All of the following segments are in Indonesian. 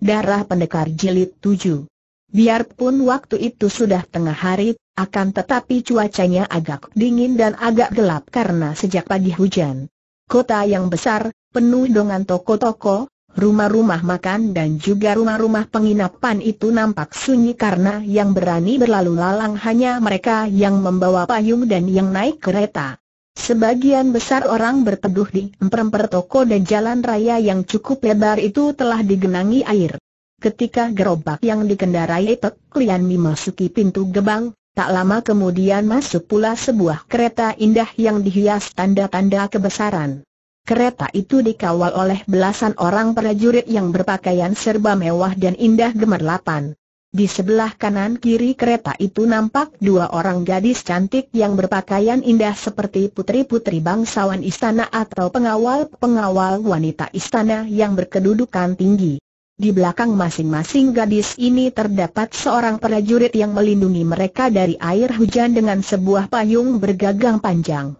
Darah Pendekar Jilid tujuh. Biarpun waktu itu sudah tengah hari, akan tetapi cuacanya agak dingin dan agak gelap karena sejak pagi hujan. Kota yang besar, penuh dengan toko-toko, rumah-rumah makan dan juga rumah-rumah penginapan itu nampak sunyi karena yang berani berlalu lalang hanya mereka yang membawa payung dan yang naik kereta. Sebagian besar orang berteduh di emper-emper toko dan jalan raya yang cukup lebar itu telah digenangi air. Ketika gerobak yang dikendarai Pek Lian masuki pintu gebang, tak lama kemudian masuk pula sebuah kereta indah yang dihias tanda-tanda kebesaran. Kereta itu dikawal oleh belasan orang prajurit yang berpakaian serba mewah dan indah gemerlapan. Di sebelah kanan kiri kereta itu nampak dua orang gadis cantik yang berpakaian indah seperti putri-putri bangsawan istana atau pengawal-pengawal wanita istana yang berkedudukan tinggi. Di belakang masing-masing gadis ini terdapat seorang prajurit yang melindungi mereka dari air hujan dengan sebuah payung bergagang panjang.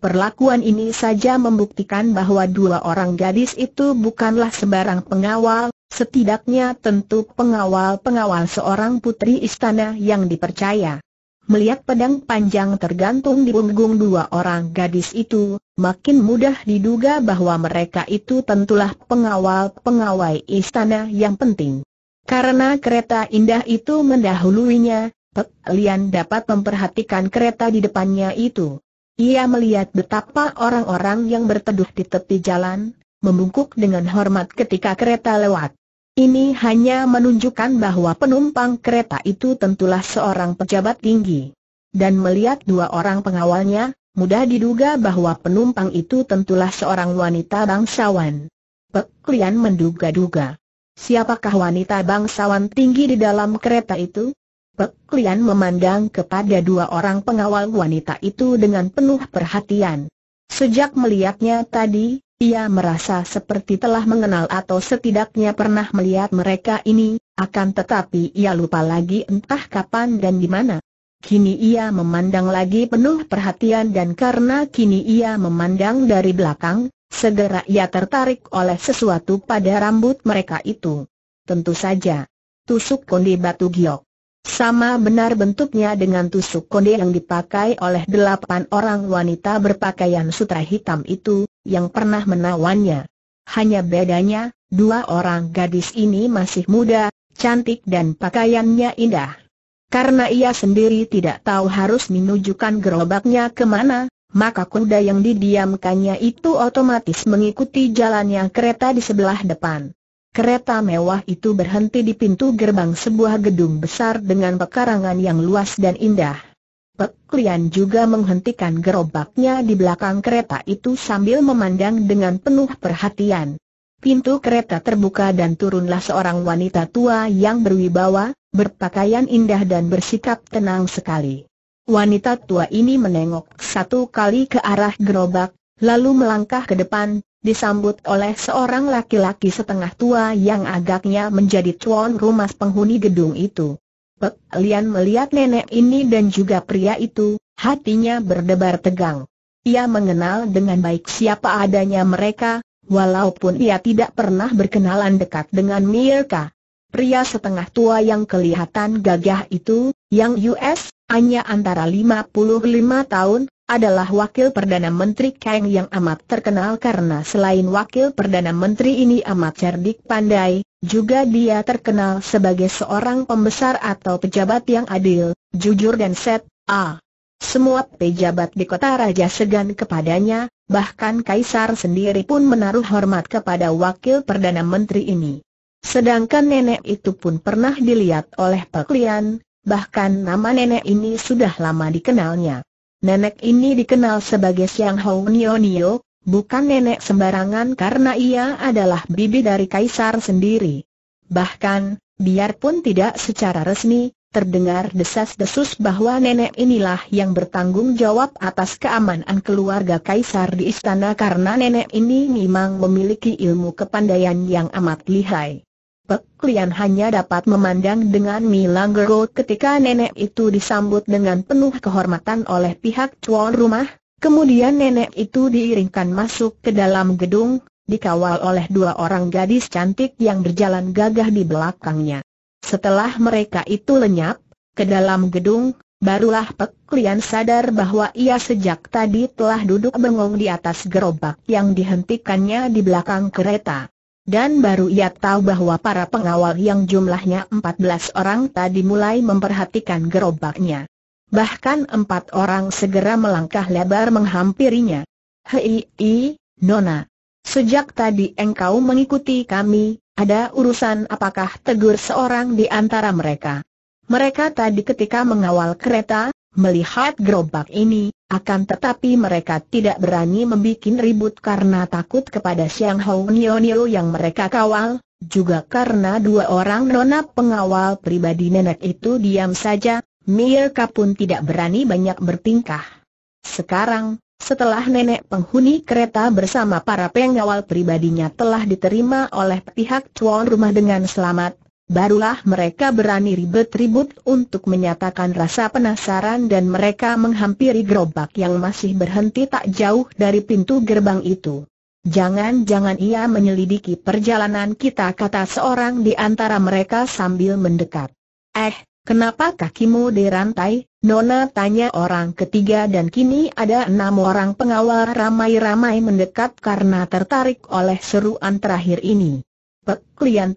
Perlakuan ini saja membuktikan bahwa dua orang gadis itu bukanlah sebarang pengawal, Setidaknya tentu pengawal-pengawal seorang putri istana yang dipercaya. Melihat pedang panjang tergantung di punggung dua orang gadis itu, makin mudah diduga bahwa mereka itu tentulah pengawal-pengawal istana yang penting. Karena kereta indah itu mendahuluinya, Pek Lian dapat memperhatikan kereta di depannya itu. Ia melihat betapa orang-orang yang berteduh di tepi jalan, membungkuk dengan hormat ketika kereta lewat. Ini hanya menunjukkan bahwa penumpang kereta itu tentulah seorang pejabat tinggi. Dan melihat dua orang pengawalnya, mudah diduga bahwa penumpang itu tentulah seorang wanita bangsawan. Peklian menduga-duga. Siapakah wanita bangsawan tinggi di dalam kereta itu? Peklian memandang kepada dua orang pengawal wanita itu dengan penuh perhatian. Sejak melihatnya tadi, ia merasa seperti telah mengenal atau setidaknya pernah melihat mereka ini, akan tetapi ia lupa lagi entah kapan dan di mana. Kini ia memandang lagi penuh perhatian dan karena kini ia memandang dari belakang, segera ia tertarik oleh sesuatu pada rambut mereka itu. Tentu saja, tusuk kondi batu giok. Sama benar bentuknya dengan tusuk konde yang dipakai oleh delapan orang wanita berpakaian sutra hitam itu, yang pernah menawannya. Hanya bedanya, dua orang gadis ini masih muda, cantik dan pakaiannya indah. Karena ia sendiri tidak tahu harus menunjukkan gerobaknya kemana, maka kuda yang didiamkannya itu otomatis mengikuti jalannya kereta di sebelah depan. Kereta mewah itu berhenti di pintu gerbang sebuah gedung besar dengan pekarangan yang luas dan indah. Pek Lian juga menghentikan gerobaknya di belakang kereta itu sambil memandang dengan penuh perhatian. Pintu kereta terbuka dan turunlah seorang wanita tua yang berwibawa, berpakaian indah dan bersikap tenang sekali. Wanita tua ini menengok satu kali ke arah gerobak, lalu melangkah ke depan, disambut oleh seorang laki-laki setengah tua yang agaknya menjadi tuan rumah penghuni gedung itu. Pek Lian melihat nenek ini dan juga pria itu, hatinya berdebar tegang. Ia mengenal dengan baik siapa adanya mereka, walaupun ia tidak pernah berkenalan dekat dengan Mirka. Pria setengah tua yang kelihatan gagah itu, yang US, hanya antara 55 tahun, adalah Wakil Perdana Menteri Kang yang amat terkenal karena selain Wakil Perdana Menteri ini amat cerdik pandai, juga dia terkenal sebagai seorang pembesar atau pejabat yang adil, jujur dan set, a. Semua pejabat di kota Raja segan kepadanya, bahkan Kaisar sendiri pun menaruh hormat kepada Wakil Perdana Menteri ini. Sedangkan nenek itu pun pernah dilihat oleh Peklian, bahkan nama nenek ini sudah lama dikenalnya. Nenek ini dikenal sebagai Siang Hou Nio, bukan nenek sembarangan karena ia adalah bibi dari kaisar sendiri. Bahkan, biarpun tidak secara resmi, terdengar desas-desus bahwa nenek inilah yang bertanggung jawab atas keamanan keluarga kaisar di istana karena nenek ini memang memiliki ilmu kepandaian yang amat lihai. Pek Lian hanya dapat memandang dengan milang gerut ketika nenek itu disambut dengan penuh kehormatan oleh pihak tuan rumah, kemudian nenek itu diiringkan masuk ke dalam gedung, dikawal oleh dua orang gadis cantik yang berjalan gagah di belakangnya. Setelah mereka itu lenyap, ke dalam gedung, barulah Pek Lian sadar bahwa ia sejak tadi telah duduk bengong di atas gerobak yang dihentikannya di belakang kereta. Dan baru ia tahu bahwa para pengawal yang jumlahnya 14 orang tadi mulai memperhatikan gerobaknya. Bahkan empat orang segera melangkah lebar menghampirinya. Hei, i, Nona. Sejak tadi engkau mengikuti kami, ada urusan apakah tegur seorang di antara mereka. Mereka tadi ketika mengawal kereta, melihat gerobak ini, akan tetapi mereka tidak berani membuat ribut karena takut kepada Siang Hou Nio yang mereka kawal, juga karena dua orang nona pengawal pribadi nenek itu diam saja, mereka pun tidak berani banyak bertingkah. Sekarang, setelah nenek penghuni kereta bersama para pengawal pribadinya telah diterima oleh pihak tuan rumah dengan selamat, Barulah mereka berani ribet-ribut untuk menyatakan rasa penasaran dan mereka menghampiri gerobak yang masih berhenti tak jauh dari pintu gerbang itu. Jangan-jangan ia menyelidiki perjalanan kita kata seorang di antara mereka sambil mendekat. Eh, kenapa kakimu dirantai? Nona tanya orang ketiga dan kini ada enam orang pengawal ramai-ramai mendekat karena tertarik oleh seruan terakhir ini. Pek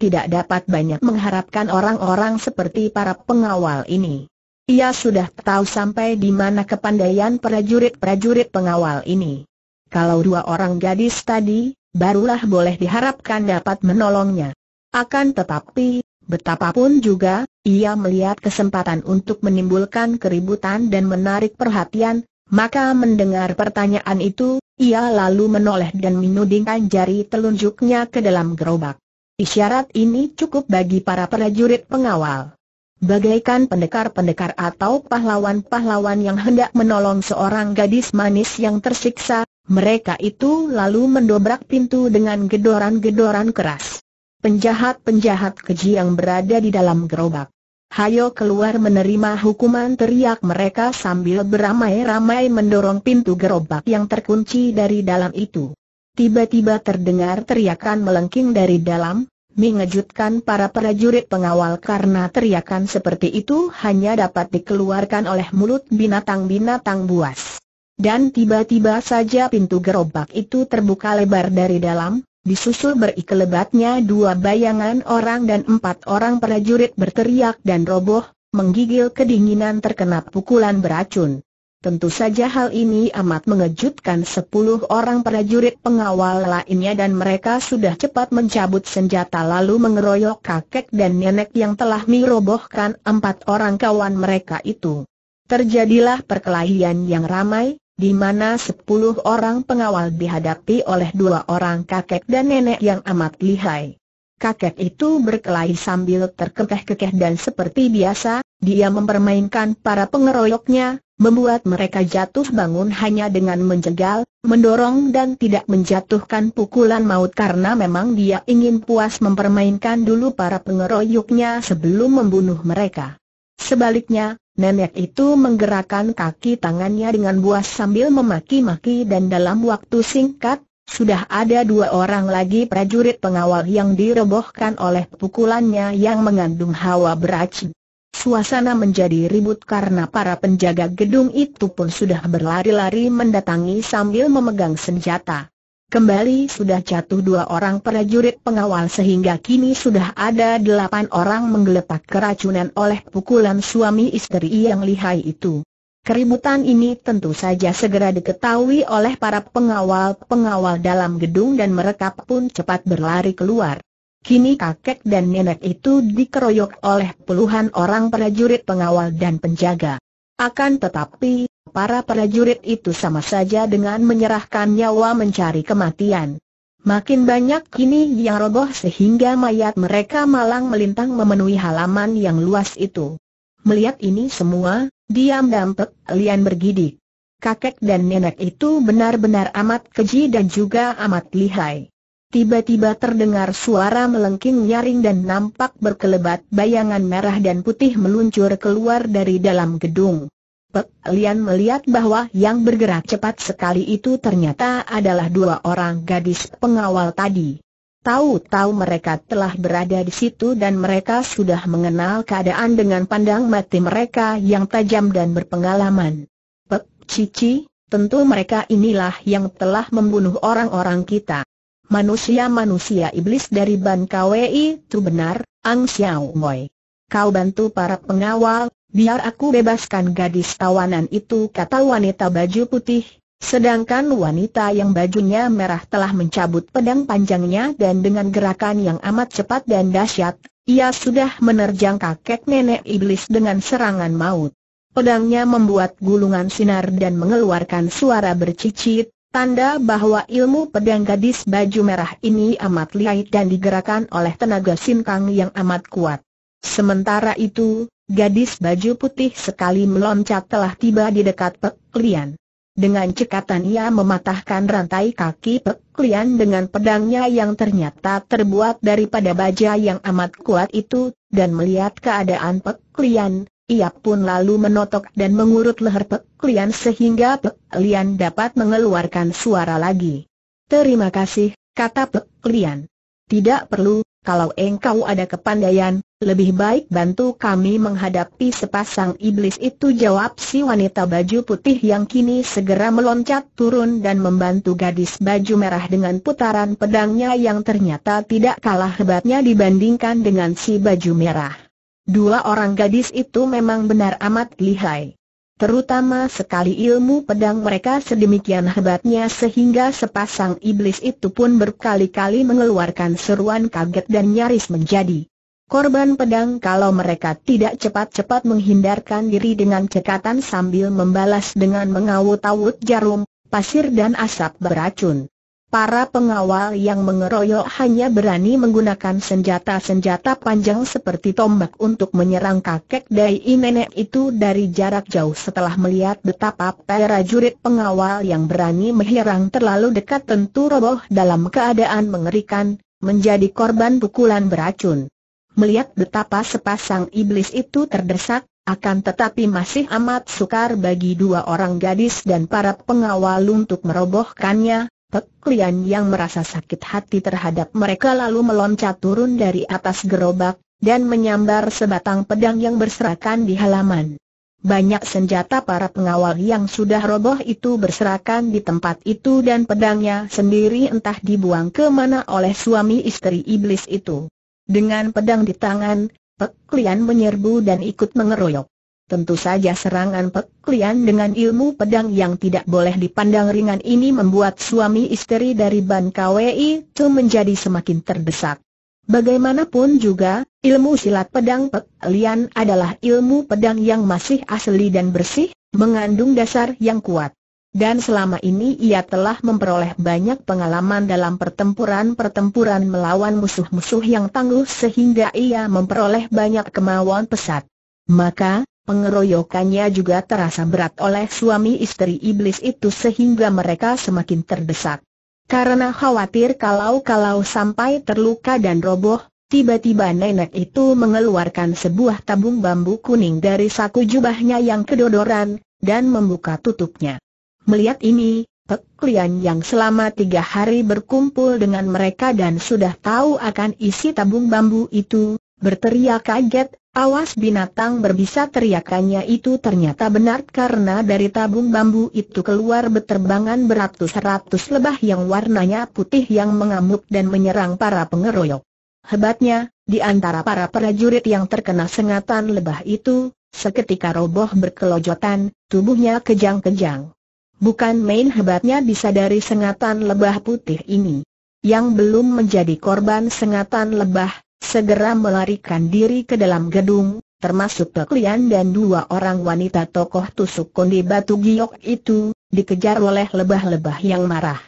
tidak dapat banyak mengharapkan orang-orang seperti para pengawal ini. Ia sudah tahu sampai di mana kepandaian prajurit-prajurit pengawal ini. Kalau dua orang gadis tadi, barulah boleh diharapkan dapat menolongnya. Akan tetapi, betapapun juga, ia melihat kesempatan untuk menimbulkan keributan dan menarik perhatian, maka mendengar pertanyaan itu, ia lalu menoleh dan menudingkan jari telunjuknya ke dalam gerobak. Isyarat ini cukup bagi para prajurit pengawal. Bagaikan pendekar-pendekar atau pahlawan-pahlawan yang hendak menolong seorang gadis manis yang tersiksa, mereka itu lalu mendobrak pintu dengan gedoran-gedoran keras. Penjahat-penjahat keji yang berada di dalam gerobak. Hayo keluar menerima hukuman teriak mereka sambil beramai-ramai mendorong pintu gerobak yang terkunci dari dalam itu. Tiba-tiba terdengar teriakan melengking dari dalam, mengejutkan para prajurit pengawal karena teriakan seperti itu hanya dapat dikeluarkan oleh mulut binatang-binatang buas. Dan tiba-tiba saja pintu gerobak itu terbuka lebar dari dalam, disusul berikelebatnya dua bayangan orang dan empat orang prajurit berteriak dan roboh, menggigil kedinginan terkena pukulan beracun. Tentu saja hal ini amat mengejutkan sepuluh orang prajurit pengawal lainnya dan mereka sudah cepat mencabut senjata lalu mengeroyok kakek dan nenek yang telah merobohkan empat orang kawan mereka itu. Terjadilah perkelahian yang ramai, di mana sepuluh orang pengawal dihadapi oleh dua orang kakek dan nenek yang amat lihai. Kakek itu berkelahi sambil terkekeh-kekeh dan seperti biasa, dia mempermainkan para pengeroyoknya, membuat mereka jatuh bangun hanya dengan menjegal, mendorong dan tidak menjatuhkan pukulan maut karena memang dia ingin puas mempermainkan dulu para pengeroyoknya sebelum membunuh mereka. Sebaliknya, nenek itu menggerakkan kaki tangannya dengan buas sambil memaki-maki dan dalam waktu singkat, sudah ada dua orang lagi prajurit pengawal yang dirobohkan oleh pukulannya yang mengandung hawa beracun. Suasana menjadi ribut karena para penjaga gedung itu pun sudah berlari-lari mendatangi sambil memegang senjata. Kembali sudah jatuh dua orang prajurit pengawal sehingga kini sudah ada delapan orang menggeletak keracunan oleh pukulan suami istri yang lihai itu. Keributan ini tentu saja segera diketahui oleh para pengawal-pengawal dalam gedung dan mereka pun cepat berlari keluar. Kini kakek dan nenek itu dikeroyok oleh puluhan orang prajurit pengawal dan penjaga. Akan tetapi, para prajurit itu sama saja dengan menyerahkan nyawa mencari kematian. Makin banyak kini yang roboh sehingga mayat mereka malang melintang memenuhi halaman yang luas itu. Melihat ini semua, diam dampet Lian bergidik. Kakek dan nenek itu benar-benar amat keji dan juga amat lihai. Tiba-tiba terdengar suara melengking nyaring dan nampak berkelebat bayangan merah dan putih meluncur keluar dari dalam gedung. Pek Lian melihat bahwa yang bergerak cepat sekali itu ternyata adalah dua orang gadis pengawal tadi. Tahu-tahu mereka telah berada di situ dan mereka sudah mengenal keadaan dengan pandang mati mereka yang tajam dan berpengalaman. Pek Cici, tentu mereka inilah yang telah membunuh orang-orang kita manusia-manusia iblis dari Ban KWI itu benar, Ang Xiao Moy. Kau bantu para pengawal, biar aku bebaskan gadis tawanan itu kata wanita baju putih, sedangkan wanita yang bajunya merah telah mencabut pedang panjangnya dan dengan gerakan yang amat cepat dan dahsyat, ia sudah menerjang kakek nenek iblis dengan serangan maut. Pedangnya membuat gulungan sinar dan mengeluarkan suara bercicit, Tanda bahwa ilmu pedang gadis baju merah ini amat lihai dan digerakkan oleh tenaga sinkang yang amat kuat. Sementara itu, gadis baju putih sekali meloncat telah tiba di dekat Pek Lian. Dengan cekatan ia mematahkan rantai kaki Pek Lian dengan pedangnya yang ternyata terbuat daripada baja yang amat kuat itu, dan melihat keadaan Pek Lian, ia pun lalu menotok dan mengurut leher Pek Lian sehingga Pek Lian dapat mengeluarkan suara lagi. Terima kasih, kata Pek Lian. Tidak perlu, kalau engkau ada kepandaian, lebih baik bantu kami menghadapi sepasang iblis itu jawab si wanita baju putih yang kini segera meloncat turun dan membantu gadis baju merah dengan putaran pedangnya yang ternyata tidak kalah hebatnya dibandingkan dengan si baju merah. Dua orang gadis itu memang benar amat lihai. Terutama sekali ilmu pedang mereka sedemikian hebatnya sehingga sepasang iblis itu pun berkali-kali mengeluarkan seruan kaget dan nyaris menjadi korban pedang kalau mereka tidak cepat-cepat menghindarkan diri dengan cekatan sambil membalas dengan mengawut-awut jarum, pasir dan asap beracun. Para pengawal yang mengeroyok hanya berani menggunakan senjata-senjata panjang seperti tombak untuk menyerang kakek Dai nenek itu dari jarak jauh setelah melihat betapa para jurid pengawal yang berani menyerang terlalu dekat tentu roboh dalam keadaan mengerikan, menjadi korban pukulan beracun. Melihat betapa sepasang iblis itu terdesak, akan tetapi masih amat sukar bagi dua orang gadis dan para pengawal untuk merobohkannya, Pek Lian yang merasa sakit hati terhadap mereka lalu meloncat turun dari atas gerobak, dan menyambar sebatang pedang yang berserakan di halaman. Banyak senjata para pengawal yang sudah roboh itu berserakan di tempat itu dan pedangnya sendiri entah dibuang ke mana oleh suami istri iblis itu. Dengan pedang di tangan, Pek Lian menyerbu dan ikut mengeroyok. Tentu saja serangan peklian dengan ilmu pedang yang tidak boleh dipandang ringan ini membuat suami istri dari Ban Kwei itu menjadi semakin terdesak. Bagaimanapun juga, ilmu silat pedang peklian adalah ilmu pedang yang masih asli dan bersih, mengandung dasar yang kuat. Dan selama ini ia telah memperoleh banyak pengalaman dalam pertempuran-pertempuran melawan musuh-musuh yang tangguh sehingga ia memperoleh banyak kemauan pesat. Maka, Pengeroyokannya juga terasa berat oleh suami istri iblis itu sehingga mereka semakin terdesak. Karena khawatir kalau-kalau sampai terluka dan roboh, tiba-tiba nenek itu mengeluarkan sebuah tabung bambu kuning dari saku jubahnya yang kedodoran, dan membuka tutupnya. Melihat ini, Pek yang selama tiga hari berkumpul dengan mereka dan sudah tahu akan isi tabung bambu itu, berteriak kaget, Awas binatang berbisa teriakannya itu ternyata benar karena dari tabung bambu itu keluar beterbangan beratus-ratus lebah yang warnanya putih yang mengamuk dan menyerang para pengeroyok. Hebatnya, di antara para prajurit yang terkena sengatan lebah itu, seketika roboh berkelojotan, tubuhnya kejang-kejang. Bukan main hebatnya bisa dari sengatan lebah putih ini. Yang belum menjadi korban sengatan lebah, segera melarikan diri ke dalam gedung, termasuk Peklian dan dua orang wanita tokoh tusuk kondi batu giok itu, dikejar oleh lebah-lebah yang marah.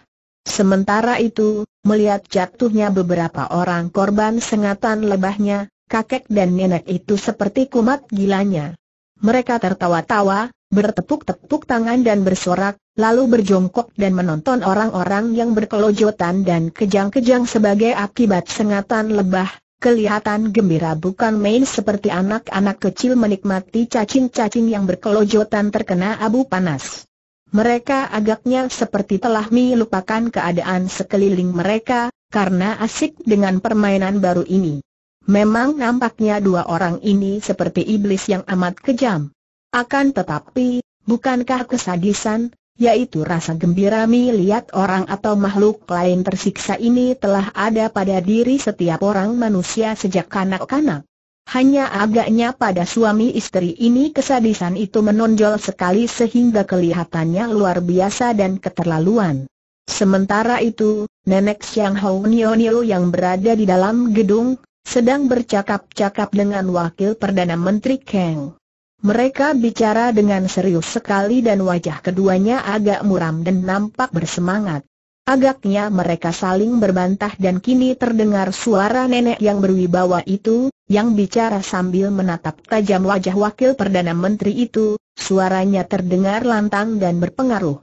Sementara itu, melihat jatuhnya beberapa orang korban sengatan lebahnya, kakek dan nenek itu seperti kumat gilanya. Mereka tertawa-tawa, bertepuk-tepuk tangan dan bersorak, lalu berjongkok dan menonton orang-orang yang berkelojotan dan kejang-kejang sebagai akibat sengatan lebah, Kelihatan gembira bukan main seperti anak-anak kecil menikmati cacing-cacing yang berkelojotan terkena abu panas. Mereka agaknya seperti telah melupakan keadaan sekeliling mereka, karena asik dengan permainan baru ini. Memang nampaknya dua orang ini seperti iblis yang amat kejam. Akan tetapi, bukankah kesadisan, yaitu rasa gembira melihat orang atau makhluk lain tersiksa ini telah ada pada diri setiap orang manusia sejak kanak-kanak. Hanya agaknya pada suami istri ini kesadisan itu menonjol sekali sehingga kelihatannya luar biasa dan keterlaluan. Sementara itu, nenek Xiang Hao yang berada di dalam gedung, sedang bercakap-cakap dengan Wakil Perdana Menteri Kang. Mereka bicara dengan serius sekali dan wajah keduanya agak muram dan nampak bersemangat. Agaknya mereka saling berbantah dan kini terdengar suara nenek yang berwibawa itu, yang bicara sambil menatap tajam wajah wakil Perdana Menteri itu, suaranya terdengar lantang dan berpengaruh.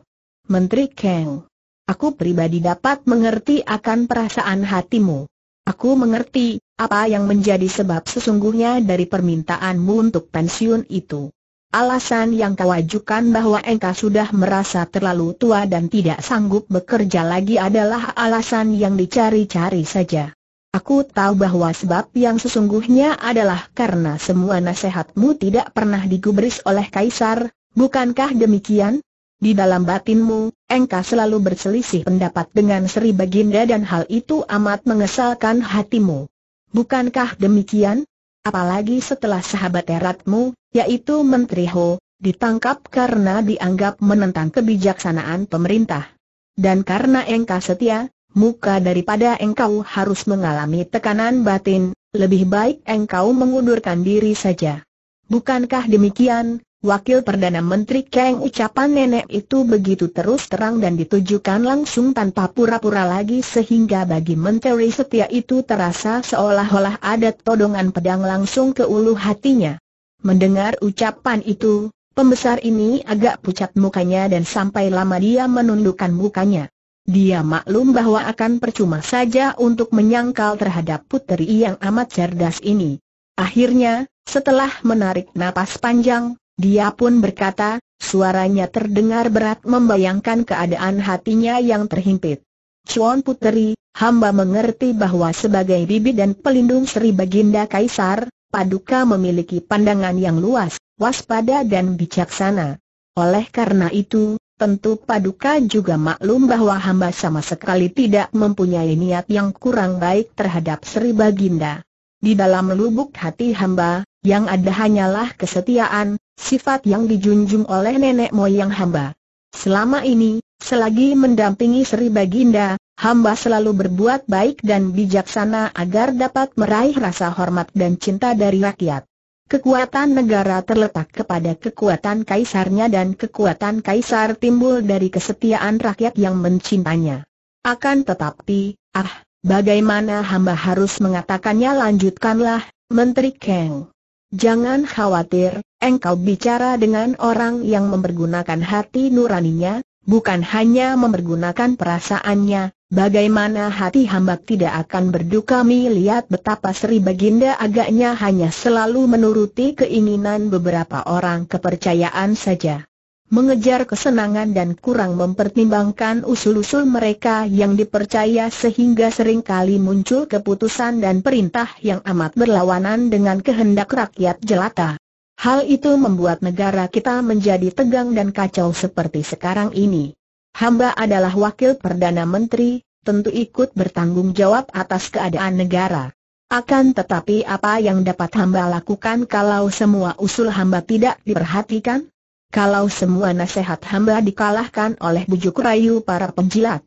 Menteri Kang, aku pribadi dapat mengerti akan perasaan hatimu. Aku mengerti, apa yang menjadi sebab sesungguhnya dari permintaanmu untuk pensiun itu? Alasan yang kau ajukan bahwa engkau sudah merasa terlalu tua dan tidak sanggup bekerja lagi adalah alasan yang dicari-cari saja. Aku tahu bahwa sebab yang sesungguhnya adalah karena semua nasihatmu tidak pernah digubris oleh Kaisar, bukankah demikian? Di dalam batinmu, engkau selalu berselisih pendapat dengan Sri Baginda dan hal itu amat mengesalkan hatimu. Bukankah demikian? Apalagi setelah sahabat eratmu, yaitu Menteri Ho, ditangkap karena dianggap menentang kebijaksanaan pemerintah. Dan karena engkau setia, muka daripada engkau harus mengalami tekanan batin, lebih baik engkau mengundurkan diri saja. Bukankah demikian, Wakil Perdana Menteri Kang ucapan nenek itu begitu terus terang dan ditujukan langsung tanpa pura-pura lagi sehingga bagi Menteri setia itu terasa seolah-olah ada todongan pedang langsung ke ulu hatinya. Mendengar ucapan itu, pembesar ini agak pucat mukanya dan sampai lama dia menundukkan mukanya. Dia maklum bahwa akan percuma saja untuk menyangkal terhadap puteri yang amat cerdas ini. Akhirnya, setelah menarik napas panjang, dia pun berkata, suaranya terdengar berat membayangkan keadaan hatinya yang terhimpit. Cuan Puteri, hamba mengerti bahwa sebagai bibi dan pelindung Sri Baginda Kaisar, Paduka memiliki pandangan yang luas, waspada dan bijaksana. Oleh karena itu, tentu Paduka juga maklum bahwa hamba sama sekali tidak mempunyai niat yang kurang baik terhadap Sri Baginda. Di dalam lubuk hati hamba, yang ada hanyalah kesetiaan, sifat yang dijunjung oleh nenek moyang hamba. Selama ini, selagi mendampingi Sri Baginda, hamba selalu berbuat baik dan bijaksana agar dapat meraih rasa hormat dan cinta dari rakyat. Kekuatan negara terletak kepada kekuatan kaisarnya dan kekuatan kaisar timbul dari kesetiaan rakyat yang mencintanya. Akan tetapi, ah, bagaimana hamba harus mengatakannya lanjutkanlah, Menteri Kang. Jangan khawatir, engkau bicara dengan orang yang mempergunakan hati nuraninya, bukan hanya mempergunakan perasaannya, bagaimana hati hamba tidak akan berduka melihat betapa Sri Baginda agaknya hanya selalu menuruti keinginan beberapa orang kepercayaan saja mengejar kesenangan dan kurang mempertimbangkan usul-usul mereka yang dipercaya sehingga seringkali muncul keputusan dan perintah yang amat berlawanan dengan kehendak rakyat jelata. Hal itu membuat negara kita menjadi tegang dan kacau seperti sekarang ini. Hamba adalah wakil Perdana Menteri, tentu ikut bertanggung jawab atas keadaan negara. Akan tetapi apa yang dapat hamba lakukan kalau semua usul hamba tidak diperhatikan? Kalau semua nasihat hamba dikalahkan oleh bujuk rayu para penjilat,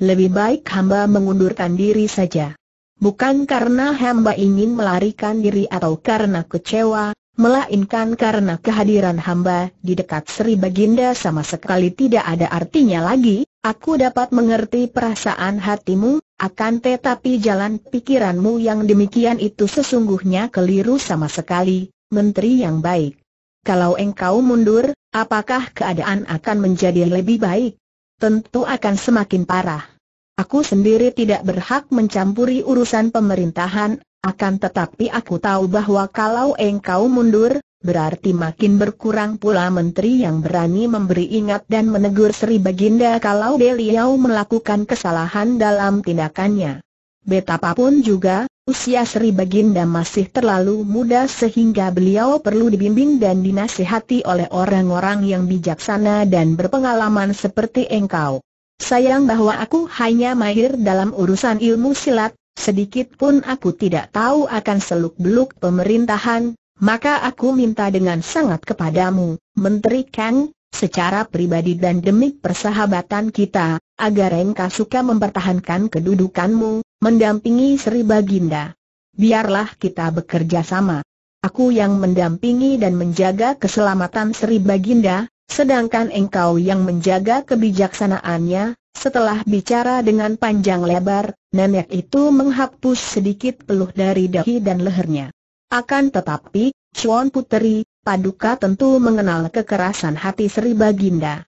lebih baik hamba mengundurkan diri saja. Bukan karena hamba ingin melarikan diri atau karena kecewa, melainkan karena kehadiran hamba di dekat Sri Baginda sama sekali tidak ada artinya lagi. Aku dapat mengerti perasaan hatimu, akan tetapi jalan pikiranmu yang demikian itu sesungguhnya keliru sama sekali, menteri yang baik kalau engkau mundur, apakah keadaan akan menjadi lebih baik? Tentu akan semakin parah. Aku sendiri tidak berhak mencampuri urusan pemerintahan, akan tetapi aku tahu bahwa kalau engkau mundur, berarti makin berkurang pula menteri yang berani memberi ingat dan menegur Sri Baginda kalau beliau melakukan kesalahan dalam tindakannya. Betapapun juga, Usia Sri Baginda masih terlalu muda sehingga beliau perlu dibimbing dan dinasihati oleh orang-orang yang bijaksana dan berpengalaman seperti engkau. Sayang bahwa aku hanya mahir dalam urusan ilmu silat, sedikit pun aku tidak tahu akan seluk-beluk pemerintahan, maka aku minta dengan sangat kepadamu, Menteri Kang, secara pribadi dan demi persahabatan kita, agar engkau suka mempertahankan kedudukanmu, mendampingi Sri Baginda. Biarlah kita bekerja sama. Aku yang mendampingi dan menjaga keselamatan Sri Baginda, sedangkan engkau yang menjaga kebijaksanaannya. Setelah bicara dengan panjang lebar, nenek itu menghapus sedikit peluh dari dahi dan lehernya. Akan tetapi, Chuan Puteri, Paduka tentu mengenal kekerasan hati Sri Baginda.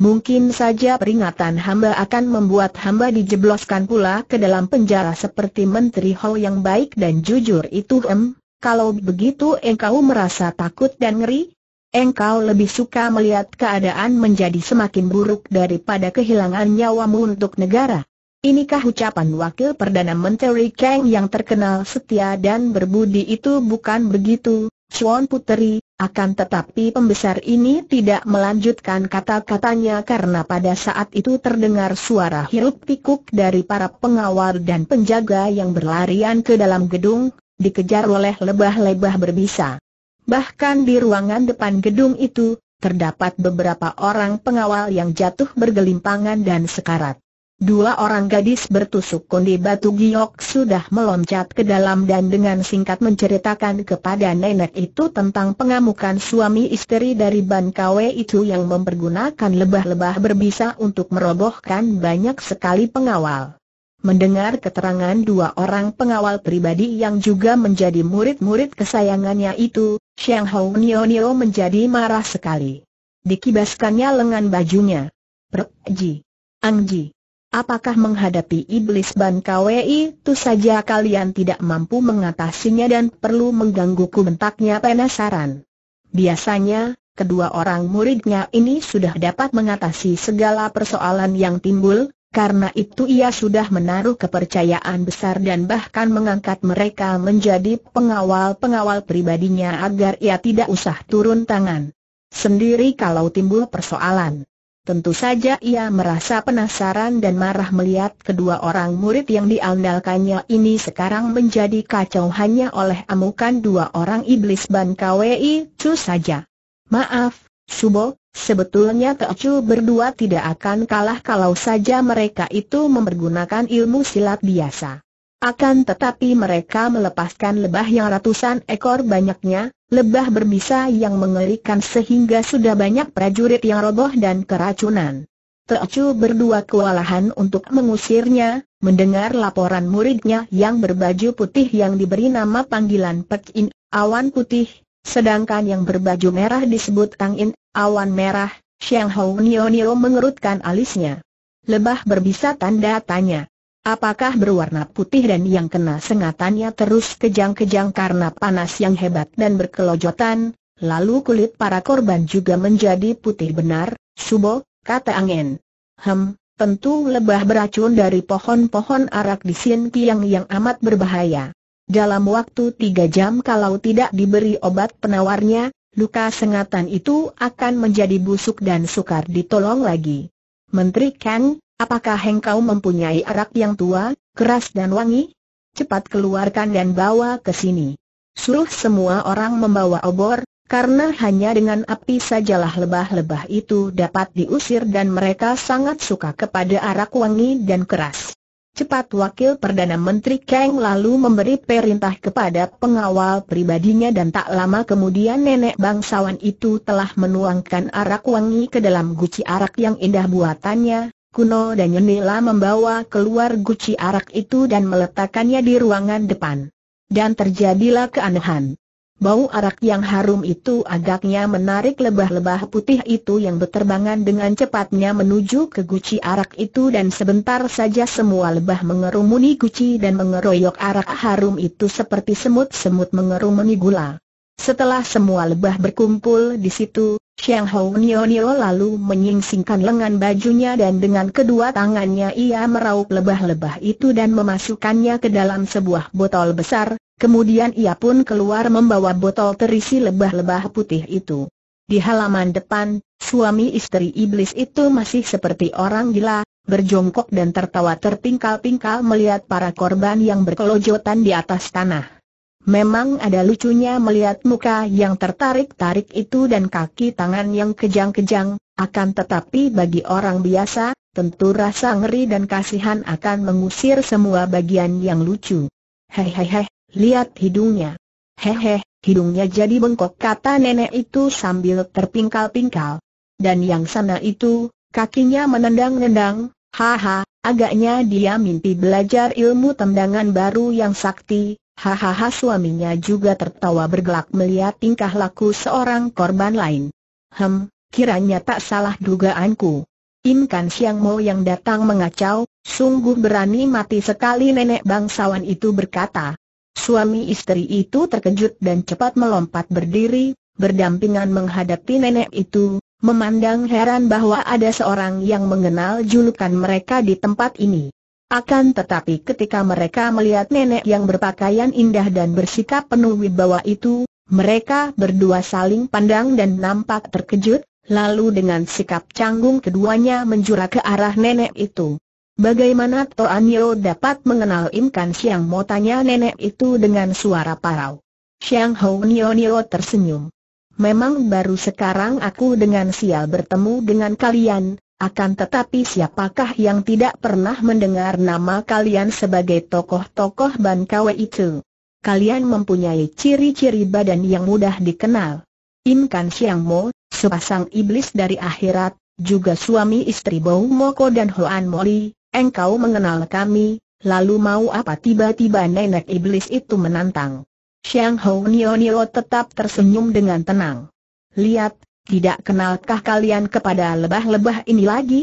Mungkin saja peringatan hamba akan membuat hamba dijebloskan pula ke dalam penjara seperti Menteri Ho yang baik dan jujur itu em, kalau begitu engkau merasa takut dan ngeri? Engkau lebih suka melihat keadaan menjadi semakin buruk daripada kehilangan nyawamu untuk negara. Inikah ucapan Wakil Perdana Menteri Kang yang terkenal setia dan berbudi itu bukan begitu, Chuan Puteri, akan tetapi pembesar ini tidak melanjutkan kata-katanya karena pada saat itu terdengar suara hiruk pikuk dari para pengawal dan penjaga yang berlarian ke dalam gedung, dikejar oleh lebah-lebah berbisa. Bahkan di ruangan depan gedung itu, terdapat beberapa orang pengawal yang jatuh bergelimpangan dan sekarat. Dua orang gadis bertusuk konde batu giok sudah meloncat ke dalam dan dengan singkat menceritakan kepada nenek itu tentang pengamukan suami istri dari Ban Kawe itu yang mempergunakan lebah-lebah berbisa untuk merobohkan banyak sekali pengawal. Mendengar keterangan dua orang pengawal pribadi yang juga menjadi murid-murid kesayangannya itu, Xiang Hou Nio Nio menjadi marah sekali. Dikibaskannya lengan bajunya. Perji. Angji. Apakah menghadapi iblis Ban KWI itu saja kalian tidak mampu mengatasinya dan perlu menggangguku bentaknya penasaran? Biasanya, kedua orang muridnya ini sudah dapat mengatasi segala persoalan yang timbul, karena itu ia sudah menaruh kepercayaan besar dan bahkan mengangkat mereka menjadi pengawal-pengawal pribadinya agar ia tidak usah turun tangan sendiri kalau timbul persoalan. Tentu saja ia merasa penasaran dan marah melihat kedua orang murid yang diandalkannya ini sekarang menjadi kacau hanya oleh amukan dua orang iblis Ban Kwei Chu saja. Maaf, Subo, sebetulnya Teocu berdua tidak akan kalah kalau saja mereka itu mempergunakan ilmu silat biasa. Akan tetapi mereka melepaskan lebah yang ratusan ekor banyaknya, lebah berbisa yang mengerikan sehingga sudah banyak prajurit yang roboh dan keracunan. Teocu berdua kewalahan untuk mengusirnya, mendengar laporan muridnya yang berbaju putih yang diberi nama panggilan Pek awan putih, sedangkan yang berbaju merah disebut Tangin, awan merah, Xiang Hou Nio Nio mengerutkan alisnya. Lebah berbisa tanda tanya. Apakah berwarna putih dan yang kena sengatannya terus kejang-kejang karena panas yang hebat dan berkelojotan, lalu kulit para korban juga menjadi putih benar, Subo, kata Angin. Hem, tentu lebah beracun dari pohon-pohon arak di Sien Piang yang amat berbahaya. Dalam waktu tiga jam kalau tidak diberi obat penawarnya, luka sengatan itu akan menjadi busuk dan sukar ditolong lagi. Menteri Kang, Apakah hengkau mempunyai arak yang tua, keras dan wangi? Cepat keluarkan dan bawa ke sini. Suruh semua orang membawa obor, karena hanya dengan api sajalah lebah-lebah itu dapat diusir dan mereka sangat suka kepada arak wangi dan keras. Cepat Wakil Perdana Menteri Kang lalu memberi perintah kepada pengawal pribadinya dan tak lama kemudian nenek bangsawan itu telah menuangkan arak wangi ke dalam guci arak yang indah buatannya, Kuno dan Yenila membawa keluar guci arak itu dan meletakkannya di ruangan depan. Dan terjadilah keanehan. Bau arak yang harum itu agaknya menarik lebah-lebah putih itu yang berterbangan dengan cepatnya menuju ke guci arak itu dan sebentar saja semua lebah mengerumuni guci dan mengeroyok arak harum itu seperti semut-semut mengerumuni gula. Setelah semua lebah berkumpul di situ, Xiang Hou Nio Nio lalu menyingsingkan lengan bajunya dan dengan kedua tangannya ia meraup lebah-lebah itu dan memasukkannya ke dalam sebuah botol besar, kemudian ia pun keluar membawa botol terisi lebah-lebah putih itu. Di halaman depan, suami istri iblis itu masih seperti orang gila, berjongkok dan tertawa terpingkal-pingkal melihat para korban yang berkelojotan di atas tanah. Memang ada lucunya melihat muka yang tertarik-tarik itu dan kaki tangan yang kejang-kejang, akan tetapi bagi orang biasa, tentu rasa ngeri dan kasihan akan mengusir semua bagian yang lucu. Hehehe, lihat hidungnya. Hehe, hidungnya jadi bengkok kata nenek itu sambil terpingkal-pingkal. Dan yang sana itu, kakinya menendang-nendang, haha, agaknya dia mimpi belajar ilmu tendangan baru yang sakti, Hahaha suaminya juga tertawa bergelak melihat tingkah laku seorang korban lain. Hem, kiranya tak salah dugaanku. Im Kan Siang Mo yang datang mengacau, sungguh berani mati sekali nenek bangsawan itu berkata. Suami istri itu terkejut dan cepat melompat berdiri, berdampingan menghadapi nenek itu, memandang heran bahwa ada seorang yang mengenal julukan mereka di tempat ini. Akan tetapi ketika mereka melihat nenek yang berpakaian indah dan bersikap penuh wibawa itu, mereka berdua saling pandang dan nampak terkejut, lalu dengan sikap canggung keduanya menjura ke arah nenek itu. Bagaimana Toanyo dapat mengenal Imkan Siang? Mau tanya nenek itu dengan suara parau. Siang Ho Nio Nio tersenyum. Memang baru sekarang aku dengan sial bertemu dengan kalian, akan tetapi siapakah yang tidak pernah mendengar nama kalian sebagai tokoh-tokoh Bankawe itu? Kalian mempunyai ciri-ciri badan yang mudah dikenal. Im Kan Siang Mo, sepasang iblis dari akhirat, juga suami istri Bau Moko dan Hoan Moli, engkau mengenal kami, lalu mau apa tiba-tiba nenek iblis itu menantang. Siang Ho Nio Nio tetap tersenyum dengan tenang. Lihat, tidak kenalkah kalian kepada lebah-lebah ini lagi?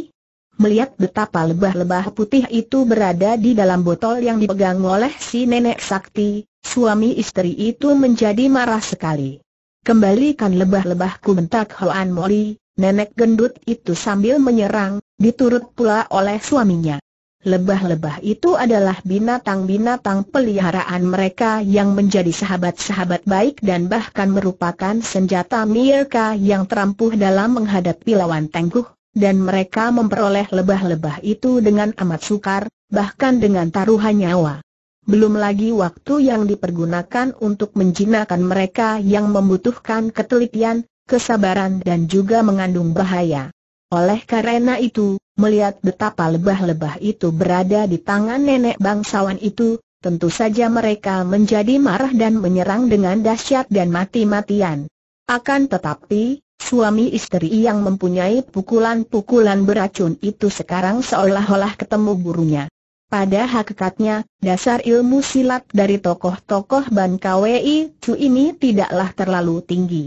Melihat betapa lebah-lebah putih itu berada di dalam botol yang dipegang oleh si nenek sakti, suami istri itu menjadi marah sekali. Kembalikan lebah-lebahku bentak Hoan Moli, nenek gendut itu sambil menyerang, diturut pula oleh suaminya. Lebah-lebah itu adalah binatang-binatang peliharaan mereka yang menjadi sahabat-sahabat baik dan bahkan merupakan senjata mereka yang terampuh dalam menghadapi lawan tangguh, dan mereka memperoleh lebah-lebah itu dengan amat sukar, bahkan dengan taruhan nyawa. Belum lagi waktu yang dipergunakan untuk menjinakkan mereka yang membutuhkan ketelitian, kesabaran dan juga mengandung bahaya. Oleh karena itu, melihat betapa lebah-lebah itu berada di tangan nenek bangsawan itu, tentu saja mereka menjadi marah dan menyerang dengan dahsyat dan mati-matian. Akan tetapi, suami istri yang mempunyai pukulan-pukulan beracun itu sekarang seolah-olah ketemu gurunya. Pada hakikatnya, dasar ilmu silat dari tokoh-tokoh Ban Kwei Chu ini tidaklah terlalu tinggi.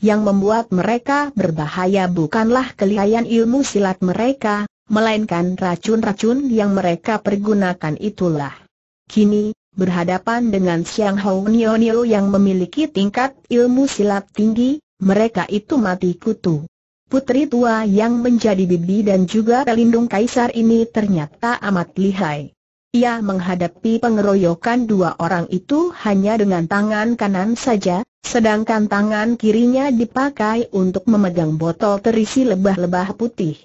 Yang membuat mereka berbahaya bukanlah kelihayan ilmu silat mereka, melainkan racun-racun yang mereka pergunakan itulah. Kini, berhadapan dengan Siang Hou Nio yang memiliki tingkat ilmu silat tinggi, mereka itu mati kutu. Putri tua yang menjadi bibi dan juga pelindung kaisar ini ternyata amat lihai. Ia menghadapi pengeroyokan dua orang itu hanya dengan tangan kanan saja, Sedangkan tangan kirinya dipakai untuk memegang botol terisi lebah-lebah putih.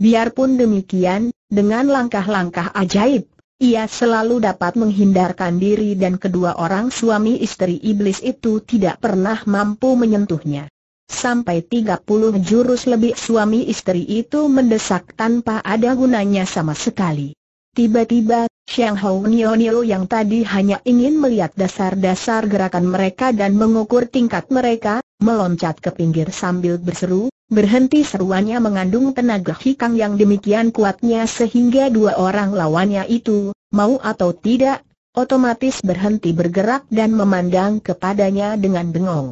Biarpun demikian, dengan langkah-langkah ajaib, ia selalu dapat menghindarkan diri dan kedua orang suami istri iblis itu tidak pernah mampu menyentuhnya. Sampai 30 jurus lebih suami istri itu mendesak tanpa ada gunanya sama sekali. Tiba-tiba Xiang Hou Nio Nio yang tadi hanya ingin melihat dasar-dasar gerakan mereka dan mengukur tingkat mereka, meloncat ke pinggir sambil berseru, berhenti seruannya mengandung tenaga hikang yang demikian kuatnya sehingga dua orang lawannya itu, mau atau tidak, otomatis berhenti bergerak dan memandang kepadanya dengan bengong.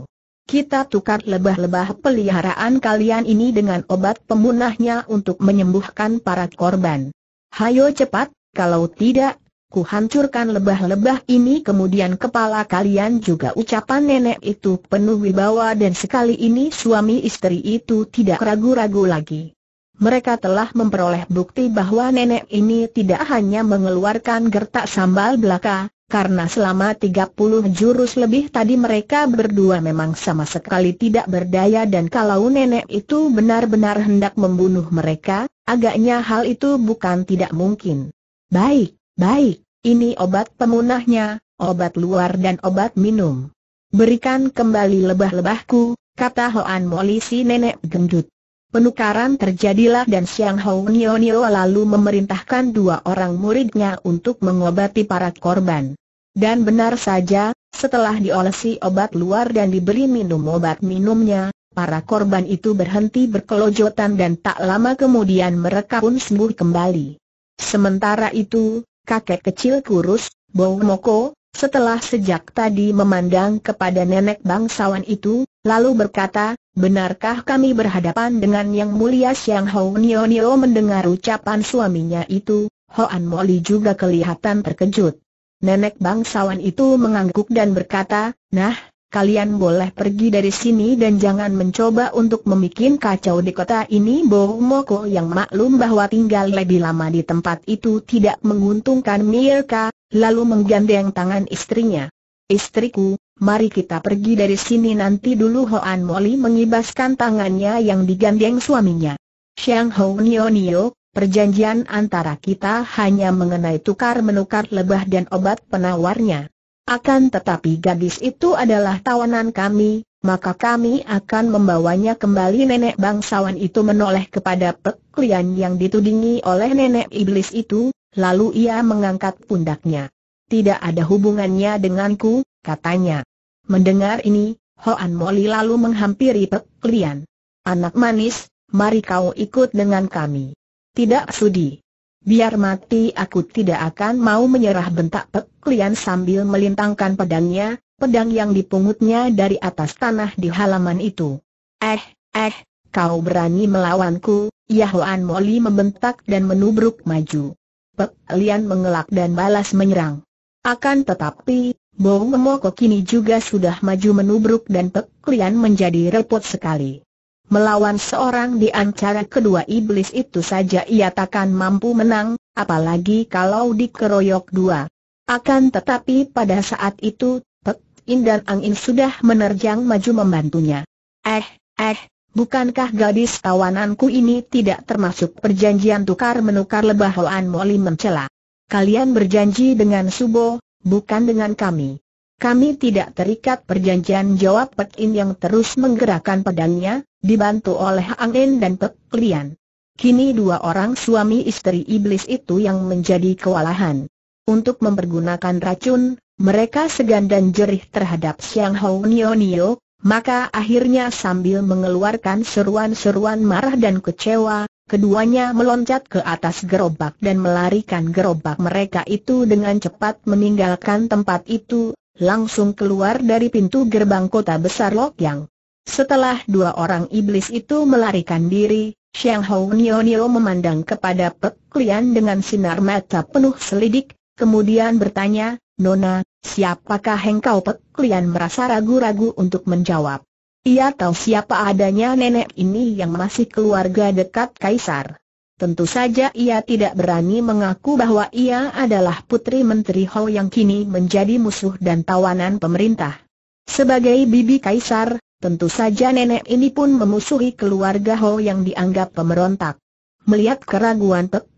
Kita tukar lebah-lebah peliharaan kalian ini dengan obat pemunahnya untuk menyembuhkan para korban. Hayo cepat, kalau tidak, kuhancurkan lebah-lebah ini kemudian kepala kalian juga ucapan nenek itu penuh wibawa dan sekali ini suami istri itu tidak ragu-ragu lagi. Mereka telah memperoleh bukti bahwa nenek ini tidak hanya mengeluarkan gertak sambal belaka, karena selama 30 jurus lebih tadi mereka berdua memang sama sekali tidak berdaya dan kalau nenek itu benar-benar hendak membunuh mereka, agaknya hal itu bukan tidak mungkin. Baik, baik, ini obat pemunahnya, obat luar dan obat minum. Berikan kembali lebah-lebahku, kata Hoan Moli si nenek gendut. Penukaran terjadilah dan siang Hou Nio Nio lalu memerintahkan dua orang muridnya untuk mengobati para korban. Dan benar saja, setelah diolesi obat luar dan diberi minum obat minumnya, para korban itu berhenti berkelojotan dan tak lama kemudian mereka pun sembuh kembali. Sementara itu, kakek kecil kurus, moko, setelah sejak tadi memandang kepada nenek bangsawan itu, lalu berkata, benarkah kami berhadapan dengan yang mulia Siang Hou Nio Nio mendengar ucapan suaminya itu, Hoan Moli juga kelihatan terkejut. Nenek bangsawan itu mengangguk dan berkata, nah, kalian boleh pergi dari sini dan jangan mencoba untuk membuat kacau di kota ini Bo Moko yang maklum bahwa tinggal lebih lama di tempat itu tidak menguntungkan Mirka, lalu menggandeng tangan istrinya. Istriku, mari kita pergi dari sini nanti dulu Hoan Moli mengibaskan tangannya yang digandeng suaminya. Xiang Hou Nio Nio, perjanjian antara kita hanya mengenai tukar-menukar lebah dan obat penawarnya. Akan tetapi gadis itu adalah tawanan kami, maka kami akan membawanya kembali nenek bangsawan itu menoleh kepada peklian yang ditudingi oleh nenek iblis itu, lalu ia mengangkat pundaknya. Tidak ada hubungannya denganku, katanya. Mendengar ini, Hoan Moli lalu menghampiri peklian. Anak manis, mari kau ikut dengan kami. Tidak sudi. Biar mati aku tidak akan mau menyerah bentak Pek Lian sambil melintangkan pedangnya, pedang yang dipungutnya dari atas tanah di halaman itu. Eh, eh, kau berani melawanku, Yahuan Moli membentak dan menubruk maju. Pek Lian mengelak dan balas menyerang. Akan tetapi, Bong Memoko kini juga sudah maju menubruk dan Pek Lian menjadi repot sekali. Melawan seorang di antara kedua iblis itu saja ia takkan mampu menang, apalagi kalau dikeroyok dua. Akan tetapi pada saat itu, Pek In dan Angin sudah menerjang maju membantunya. Eh, eh, bukankah gadis tawananku ini tidak termasuk perjanjian tukar-menukar lebah Hoan Moli mencela? Kalian berjanji dengan Subo, bukan dengan kami. Kami tidak terikat perjanjian jawab Pek In yang terus menggerakkan pedangnya, dibantu oleh Ang In dan Pek Lian. Kini dua orang suami istri iblis itu yang menjadi kewalahan. Untuk mempergunakan racun, mereka segan dan jerih terhadap Siang Hou Nio Nio, maka akhirnya sambil mengeluarkan seruan-seruan marah dan kecewa, keduanya meloncat ke atas gerobak dan melarikan gerobak mereka itu dengan cepat meninggalkan tempat itu, langsung keluar dari pintu gerbang kota besar Lokyang. Setelah dua orang iblis itu melarikan diri, Xiang Hou Nio Nio memandang kepada Pek Lian dengan sinar mata penuh selidik, kemudian bertanya, Nona, siapakah engkau Pek Lian merasa ragu-ragu untuk menjawab. Ia tahu siapa adanya nenek ini yang masih keluarga dekat Kaisar. Tentu saja ia tidak berani mengaku bahwa ia adalah putri Menteri Ho yang kini menjadi musuh dan tawanan pemerintah. Sebagai bibi kaisar, tentu saja nenek ini pun memusuhi keluarga Ho yang dianggap pemberontak. Melihat keraguan Pek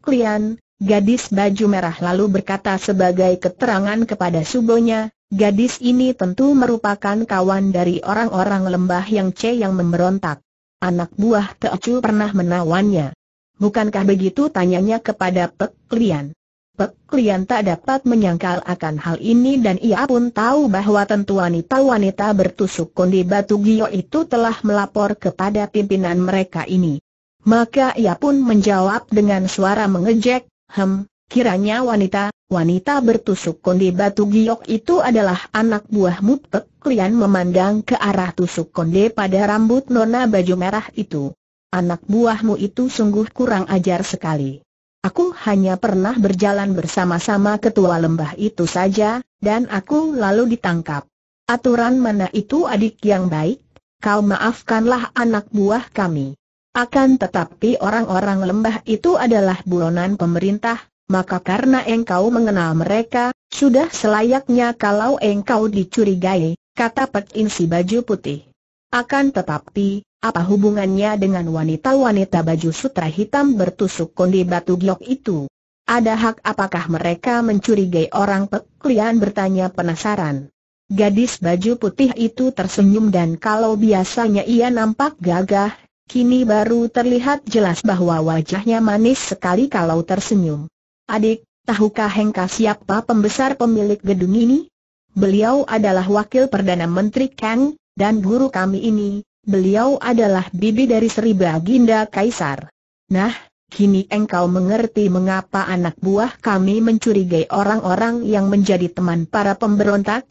gadis baju merah lalu berkata sebagai keterangan kepada subonya, gadis ini tentu merupakan kawan dari orang-orang lembah yang C yang memberontak. Anak buah Teocu pernah menawannya. Bukankah begitu tanyanya kepada Pek Lian? Pek Lian tak dapat menyangkal akan hal ini dan ia pun tahu bahwa tentu wanita-wanita bertusuk kondi batu gio itu telah melapor kepada pimpinan mereka ini. Maka ia pun menjawab dengan suara mengejek, hem, kiranya wanita, wanita bertusuk kondi batu giok itu adalah anak buahmu. Pek Lian memandang ke arah tusuk konde pada rambut nona baju merah itu. Anak buahmu itu sungguh kurang ajar sekali. Aku hanya pernah berjalan bersama-sama ketua lembah itu saja, dan aku lalu ditangkap. Aturan mana itu adik yang baik? Kau maafkanlah anak buah kami. Akan tetapi orang-orang lembah itu adalah buronan pemerintah, maka karena engkau mengenal mereka, sudah selayaknya kalau engkau dicurigai, kata Pek Insi Baju Putih. Akan tetapi, apa hubungannya dengan wanita-wanita baju sutra hitam bertusuk kondi batu giok itu? Ada hak apakah mereka mencurigai orang peklian bertanya penasaran. Gadis baju putih itu tersenyum dan kalau biasanya ia nampak gagah, kini baru terlihat jelas bahwa wajahnya manis sekali kalau tersenyum. Adik, tahukah Hengka siapa pembesar pemilik gedung ini? Beliau adalah wakil Perdana Menteri Kang, dan guru kami ini, beliau adalah bibi dari Sri Baginda Kaisar. Nah, kini engkau mengerti mengapa anak buah kami mencurigai orang-orang yang menjadi teman para pemberontak?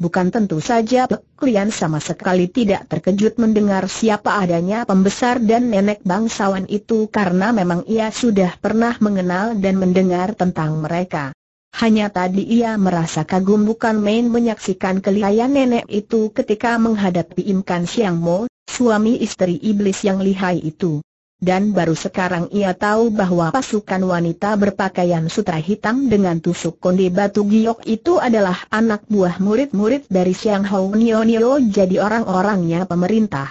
Bukan tentu saja kalian sama sekali tidak terkejut mendengar siapa adanya pembesar dan nenek bangsawan itu karena memang ia sudah pernah mengenal dan mendengar tentang mereka. Hanya tadi ia merasa kagum bukan main menyaksikan kelihayan nenek itu ketika menghadapi Imkan Siang Mo, suami istri iblis yang lihai itu. Dan baru sekarang ia tahu bahwa pasukan wanita berpakaian sutra hitam dengan tusuk konde batu giok itu adalah anak buah murid-murid dari Siang Hou Nio Nio jadi orang-orangnya pemerintah.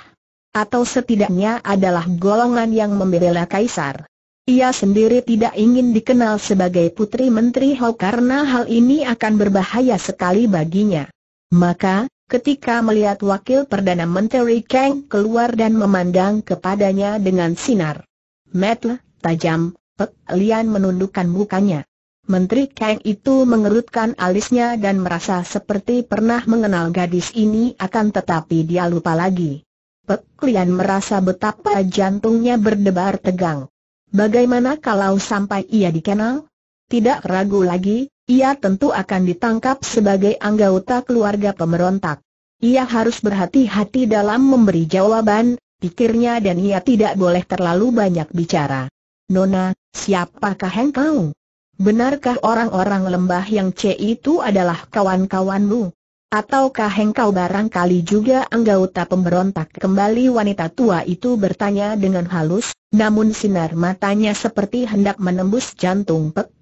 Atau setidaknya adalah golongan yang membela kaisar. Ia sendiri tidak ingin dikenal sebagai putri Menteri Ho karena hal ini akan berbahaya sekali baginya. Maka, ketika melihat Wakil Perdana Menteri Kang keluar dan memandang kepadanya dengan sinar metle, tajam, Pek Lian menundukkan mukanya. Menteri Kang itu mengerutkan alisnya dan merasa seperti pernah mengenal gadis ini akan tetapi dia lupa lagi. Pek Lian merasa betapa jantungnya berdebar tegang. Bagaimana kalau sampai ia dikenal? Tidak ragu lagi, ia tentu akan ditangkap sebagai anggota keluarga pemberontak. Ia harus berhati-hati dalam memberi jawaban, pikirnya dan ia tidak boleh terlalu banyak bicara. Nona, siapakah engkau? Benarkah orang-orang lembah yang C itu adalah kawan-kawanmu? Ataukah engkau barangkali juga anggota pemberontak kembali wanita tua itu bertanya dengan halus, namun sinar matanya seperti hendak menembus jantung Pek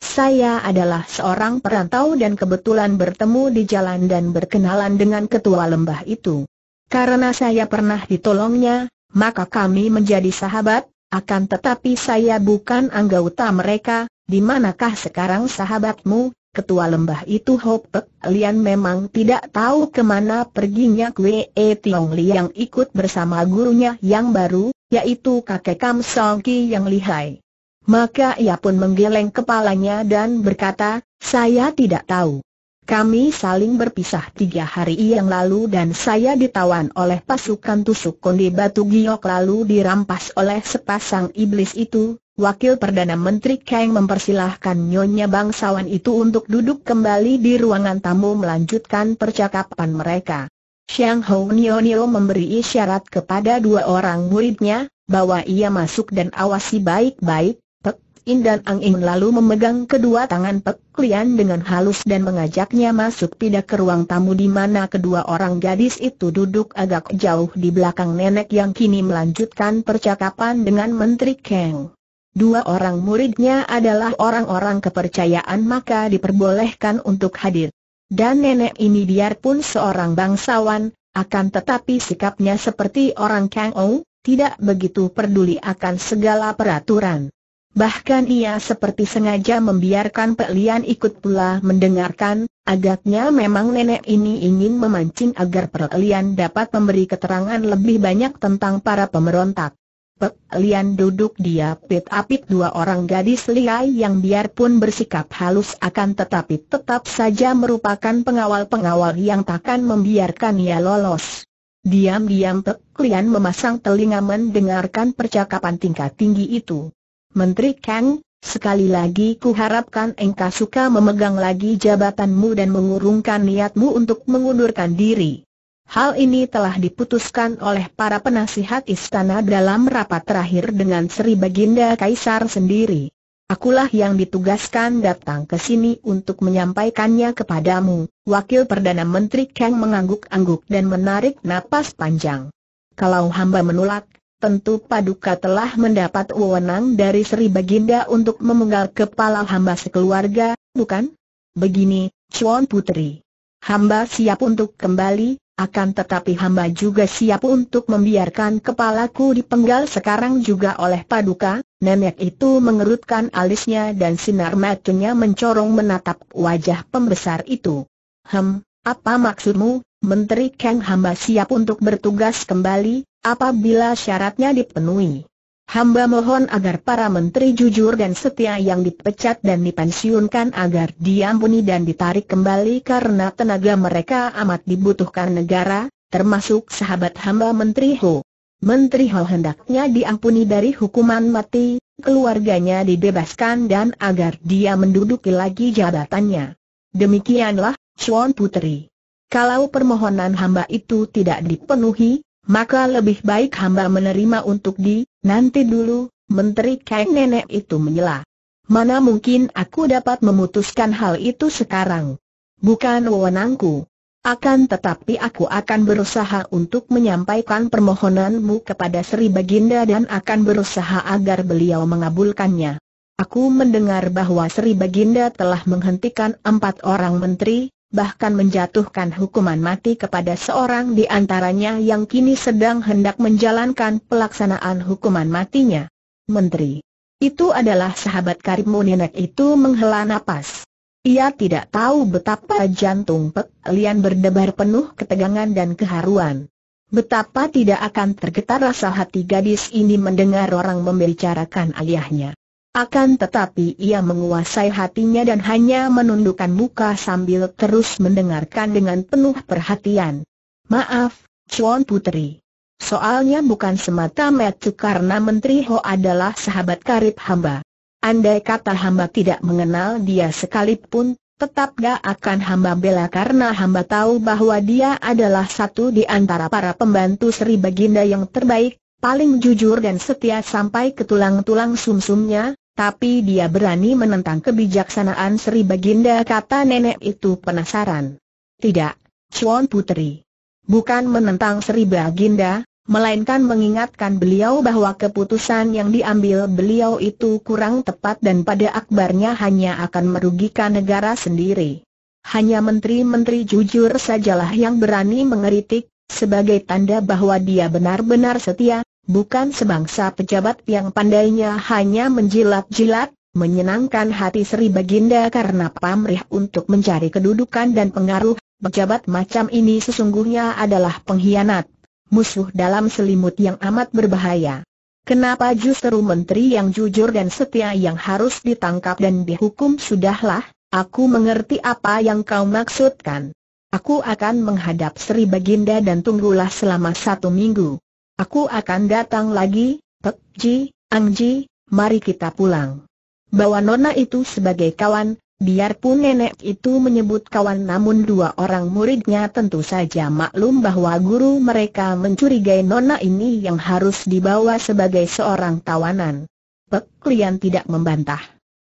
Saya adalah seorang perantau dan kebetulan bertemu di jalan dan berkenalan dengan ketua lembah itu. Karena saya pernah ditolongnya, maka kami menjadi sahabat, akan tetapi saya bukan anggota mereka, di manakah sekarang sahabatmu, Ketua lembah itu Hopek Lian memang tidak tahu kemana perginya Kwe e Tiong Li yang ikut bersama gurunya yang baru, yaitu kakek Kam Song Ki yang lihai. Maka ia pun menggeleng kepalanya dan berkata, saya tidak tahu. Kami saling berpisah tiga hari yang lalu dan saya ditawan oleh pasukan tusuk konde batu giok lalu dirampas oleh sepasang iblis itu, Wakil Perdana Menteri Kang mempersilahkan Nyonya Bangsawan itu untuk duduk kembali di ruangan tamu melanjutkan percakapan mereka. Xiang Hou Nionio memberi isyarat kepada dua orang muridnya, bahwa ia masuk dan awasi baik-baik, Pek In dan Ang In lalu memegang kedua tangan Pek Lian dengan halus dan mengajaknya masuk pindah ke ruang tamu di mana kedua orang gadis itu duduk agak jauh di belakang nenek yang kini melanjutkan percakapan dengan Menteri Kang. Dua orang muridnya adalah orang-orang kepercayaan maka diperbolehkan untuk hadir. Dan nenek ini biarpun seorang bangsawan, akan tetapi sikapnya seperti orang Kang Ou, tidak begitu peduli akan segala peraturan. Bahkan ia seperti sengaja membiarkan Pek Lian ikut pula mendengarkan, agaknya memang nenek ini ingin memancing agar Pek Lian dapat memberi keterangan lebih banyak tentang para pemberontak. Pek Lian duduk dia pit-apit dua orang gadis liai yang biarpun bersikap halus akan tetapi tetap saja merupakan pengawal-pengawal yang takkan membiarkan ia lolos. Diam-diam Pek Lian memasang telinga mendengarkan percakapan tingkat tinggi itu. Menteri Kang, Sekali lagi kuharapkan engkau suka memegang lagi jabatanmu dan mengurungkan niatmu untuk mengundurkan diri. Hal ini telah diputuskan oleh para penasihat istana dalam rapat terakhir dengan Sri Baginda Kaisar sendiri. Akulah yang ditugaskan datang ke sini untuk menyampaikannya kepadamu. Wakil Perdana Menteri Kang mengangguk-angguk dan menarik napas panjang. Kalau hamba menolak, tentu Paduka telah mendapat wewenang dari Sri Baginda untuk memenggal kepala hamba sekeluarga, bukan? Begini, Chuan Putri. Hamba siap untuk kembali, akan tetapi hamba juga siap untuk membiarkan kepalaku dipenggal sekarang juga oleh paduka, nenek itu mengerutkan alisnya dan sinar matanya mencorong menatap wajah pembesar itu. Hem, apa maksudmu, Menteri Kang hamba siap untuk bertugas kembali, apabila syaratnya dipenuhi. Hamba mohon agar para menteri jujur dan setia yang dipecat dan dipensiunkan agar diampuni dan ditarik kembali karena tenaga mereka amat dibutuhkan negara, termasuk sahabat hamba Menteri Ho. Menteri Ho hendaknya diampuni dari hukuman mati, keluarganya dibebaskan dan agar dia menduduki lagi jabatannya. Demikianlah, Chuan Putri. Kalau permohonan hamba itu tidak dipenuhi, maka lebih baik hamba menerima untuk di, nanti dulu, Menteri Kain Nenek itu menyela. Mana mungkin aku dapat memutuskan hal itu sekarang? Bukan wewenangku. Akan tetapi aku akan berusaha untuk menyampaikan permohonanmu kepada Sri Baginda dan akan berusaha agar beliau mengabulkannya. Aku mendengar bahwa Sri Baginda telah menghentikan empat orang menteri, bahkan menjatuhkan hukuman mati kepada seorang di antaranya yang kini sedang hendak menjalankan pelaksanaan hukuman matinya. Menteri. Itu adalah sahabat karibmu nenek itu menghela napas. Ia tidak tahu betapa jantung Pek Lian berdebar penuh ketegangan dan keharuan. Betapa tidak akan tergetar rasa hati gadis ini mendengar orang membicarakan ayahnya. Akan tetapi ia menguasai hatinya dan hanya menundukkan muka sambil terus mendengarkan dengan penuh perhatian. Maaf, Chuan Putri. Soalnya bukan semata-mata karena Menteri Ho adalah sahabat karib hamba. Andai kata hamba tidak mengenal dia sekalipun, tetap gak akan hamba bela karena hamba tahu bahwa dia adalah satu di antara para pembantu Sri Baginda yang terbaik, paling jujur dan setia sampai ke tulang-tulang sumsumnya, tapi dia berani menentang kebijaksanaan Sri Baginda kata nenek itu penasaran. Tidak, Chuan Putri. Bukan menentang Sri Baginda, melainkan mengingatkan beliau bahwa keputusan yang diambil beliau itu kurang tepat dan pada akbarnya hanya akan merugikan negara sendiri. Hanya menteri-menteri jujur sajalah yang berani mengeritik, sebagai tanda bahwa dia benar-benar setia, Bukan sebangsa pejabat yang pandainya hanya menjilat-jilat, menyenangkan hati Sri Baginda karena pamrih untuk mencari kedudukan dan pengaruh, pejabat macam ini sesungguhnya adalah pengkhianat, musuh dalam selimut yang amat berbahaya. Kenapa justru menteri yang jujur dan setia yang harus ditangkap dan dihukum sudahlah, aku mengerti apa yang kau maksudkan. Aku akan menghadap Sri Baginda dan tunggulah selama satu minggu. Aku akan datang lagi, Pek Ji, Ang Ji, mari kita pulang. Bawa Nona itu sebagai kawan, biarpun nenek itu menyebut kawan namun dua orang muridnya tentu saja maklum bahwa guru mereka mencurigai Nona ini yang harus dibawa sebagai seorang tawanan. Pek Lian tidak membantah.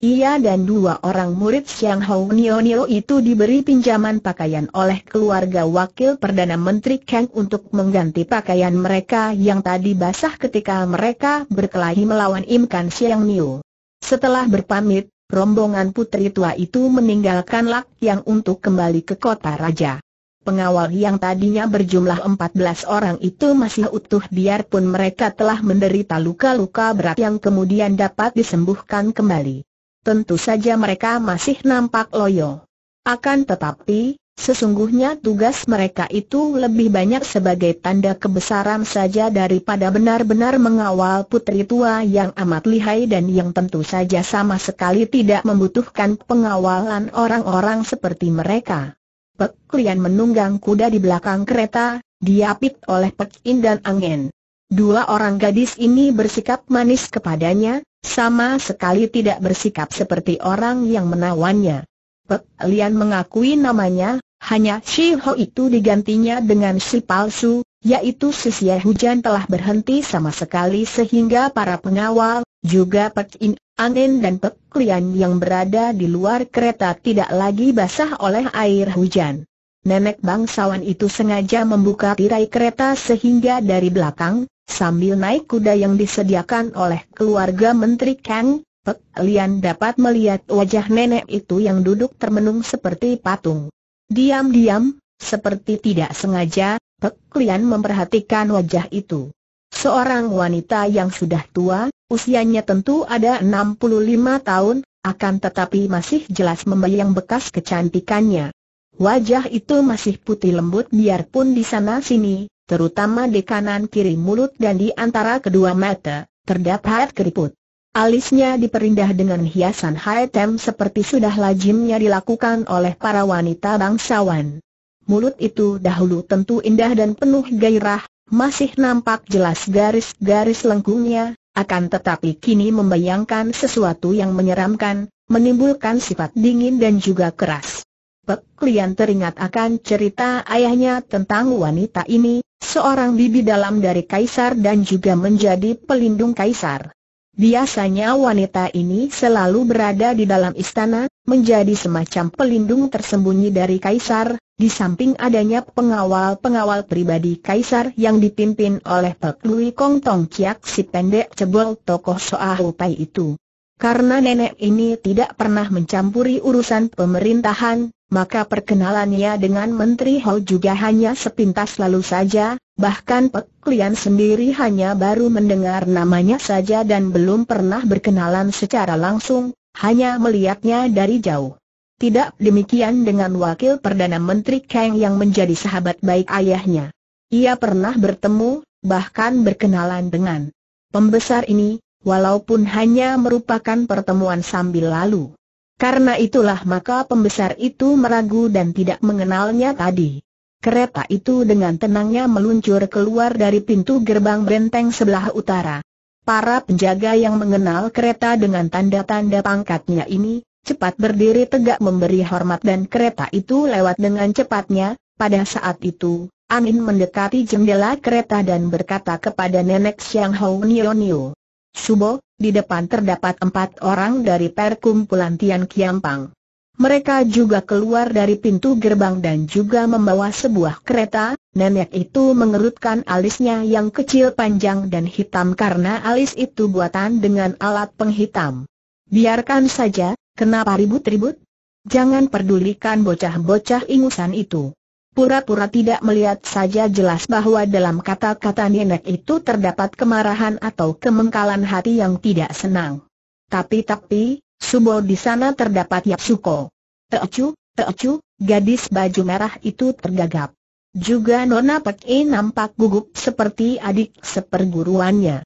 Ia dan dua orang murid Siang Hou Nio Nio itu diberi pinjaman pakaian oleh keluarga Wakil Perdana Menteri Kang untuk mengganti pakaian mereka yang tadi basah ketika mereka berkelahi melawan Im Kan Nio. Setelah berpamit, rombongan putri tua itu meninggalkan Lak Yang untuk kembali ke kota raja. Pengawal yang tadinya berjumlah 14 orang itu masih utuh biarpun mereka telah menderita luka-luka berat yang kemudian dapat disembuhkan kembali tentu saja mereka masih nampak loyo. Akan tetapi, sesungguhnya tugas mereka itu lebih banyak sebagai tanda kebesaran saja daripada benar-benar mengawal putri tua yang amat lihai dan yang tentu saja sama sekali tidak membutuhkan pengawalan orang-orang seperti mereka. Pek menunggang kuda di belakang kereta, diapit oleh Pek In dan Angen. Dua orang gadis ini bersikap manis kepadanya, sama sekali tidak bersikap seperti orang yang menawannya. Pek Lian mengakui namanya, hanya Si Ho itu digantinya dengan si palsu, yaitu sisia hujan telah berhenti sama sekali sehingga para pengawal, juga Pek In, angin dan Pek Lian yang berada di luar kereta tidak lagi basah oleh air hujan. Nenek bangsawan itu sengaja membuka tirai kereta sehingga dari belakang, Sambil naik kuda yang disediakan oleh keluarga Menteri Kang, Pek Lian dapat melihat wajah nenek itu yang duduk termenung seperti patung. Diam-diam, seperti tidak sengaja, Pek Lian memperhatikan wajah itu. Seorang wanita yang sudah tua, usianya tentu ada 65 tahun, akan tetapi masih jelas membayang bekas kecantikannya. Wajah itu masih putih lembut biarpun di sana sini, terutama di kanan kiri mulut dan di antara kedua mata, terdapat keriput. Alisnya diperindah dengan hiasan tem seperti sudah lazimnya dilakukan oleh para wanita bangsawan. Mulut itu dahulu tentu indah dan penuh gairah, masih nampak jelas garis-garis lengkungnya, akan tetapi kini membayangkan sesuatu yang menyeramkan, menimbulkan sifat dingin dan juga keras. Pek Lian teringat akan cerita ayahnya tentang wanita ini, seorang bibi dalam dari kaisar dan juga menjadi pelindung kaisar. Biasanya wanita ini selalu berada di dalam istana, menjadi semacam pelindung tersembunyi dari kaisar, di samping adanya pengawal-pengawal pribadi kaisar yang dipimpin oleh Pek Lui Kong Tong Kiak si pendek cebol tokoh Soahu Pai itu. Karena nenek ini tidak pernah mencampuri urusan pemerintahan, maka perkenalannya dengan Menteri Hou juga hanya sepintas lalu saja, bahkan Pek Lian sendiri hanya baru mendengar namanya saja dan belum pernah berkenalan secara langsung, hanya melihatnya dari jauh. Tidak demikian dengan Wakil Perdana Menteri Kang yang menjadi sahabat baik ayahnya. Ia pernah bertemu, bahkan berkenalan dengan pembesar ini, walaupun hanya merupakan pertemuan sambil lalu. Karena itulah maka pembesar itu meragu dan tidak mengenalnya tadi. Kereta itu dengan tenangnya meluncur keluar dari pintu gerbang benteng sebelah utara. Para penjaga yang mengenal kereta dengan tanda-tanda pangkatnya ini, cepat berdiri tegak memberi hormat dan kereta itu lewat dengan cepatnya, pada saat itu, Anin mendekati jendela kereta dan berkata kepada nenek Xiang Hou Nio Nio. Subo, di depan terdapat empat orang dari perkumpulan Tian Kiampang. Mereka juga keluar dari pintu gerbang dan juga membawa sebuah kereta, nenek itu mengerutkan alisnya yang kecil panjang dan hitam karena alis itu buatan dengan alat penghitam. Biarkan saja, kenapa ribut-ribut? Jangan pedulikan bocah-bocah ingusan itu pura-pura tidak melihat saja jelas bahwa dalam kata-kata nenek itu terdapat kemarahan atau kemengkalan hati yang tidak senang. Tapi-tapi, subuh di sana terdapat Suko. Teocu, Teocu, gadis baju merah itu tergagap. Juga Nona Pek E nampak gugup seperti adik seperguruannya.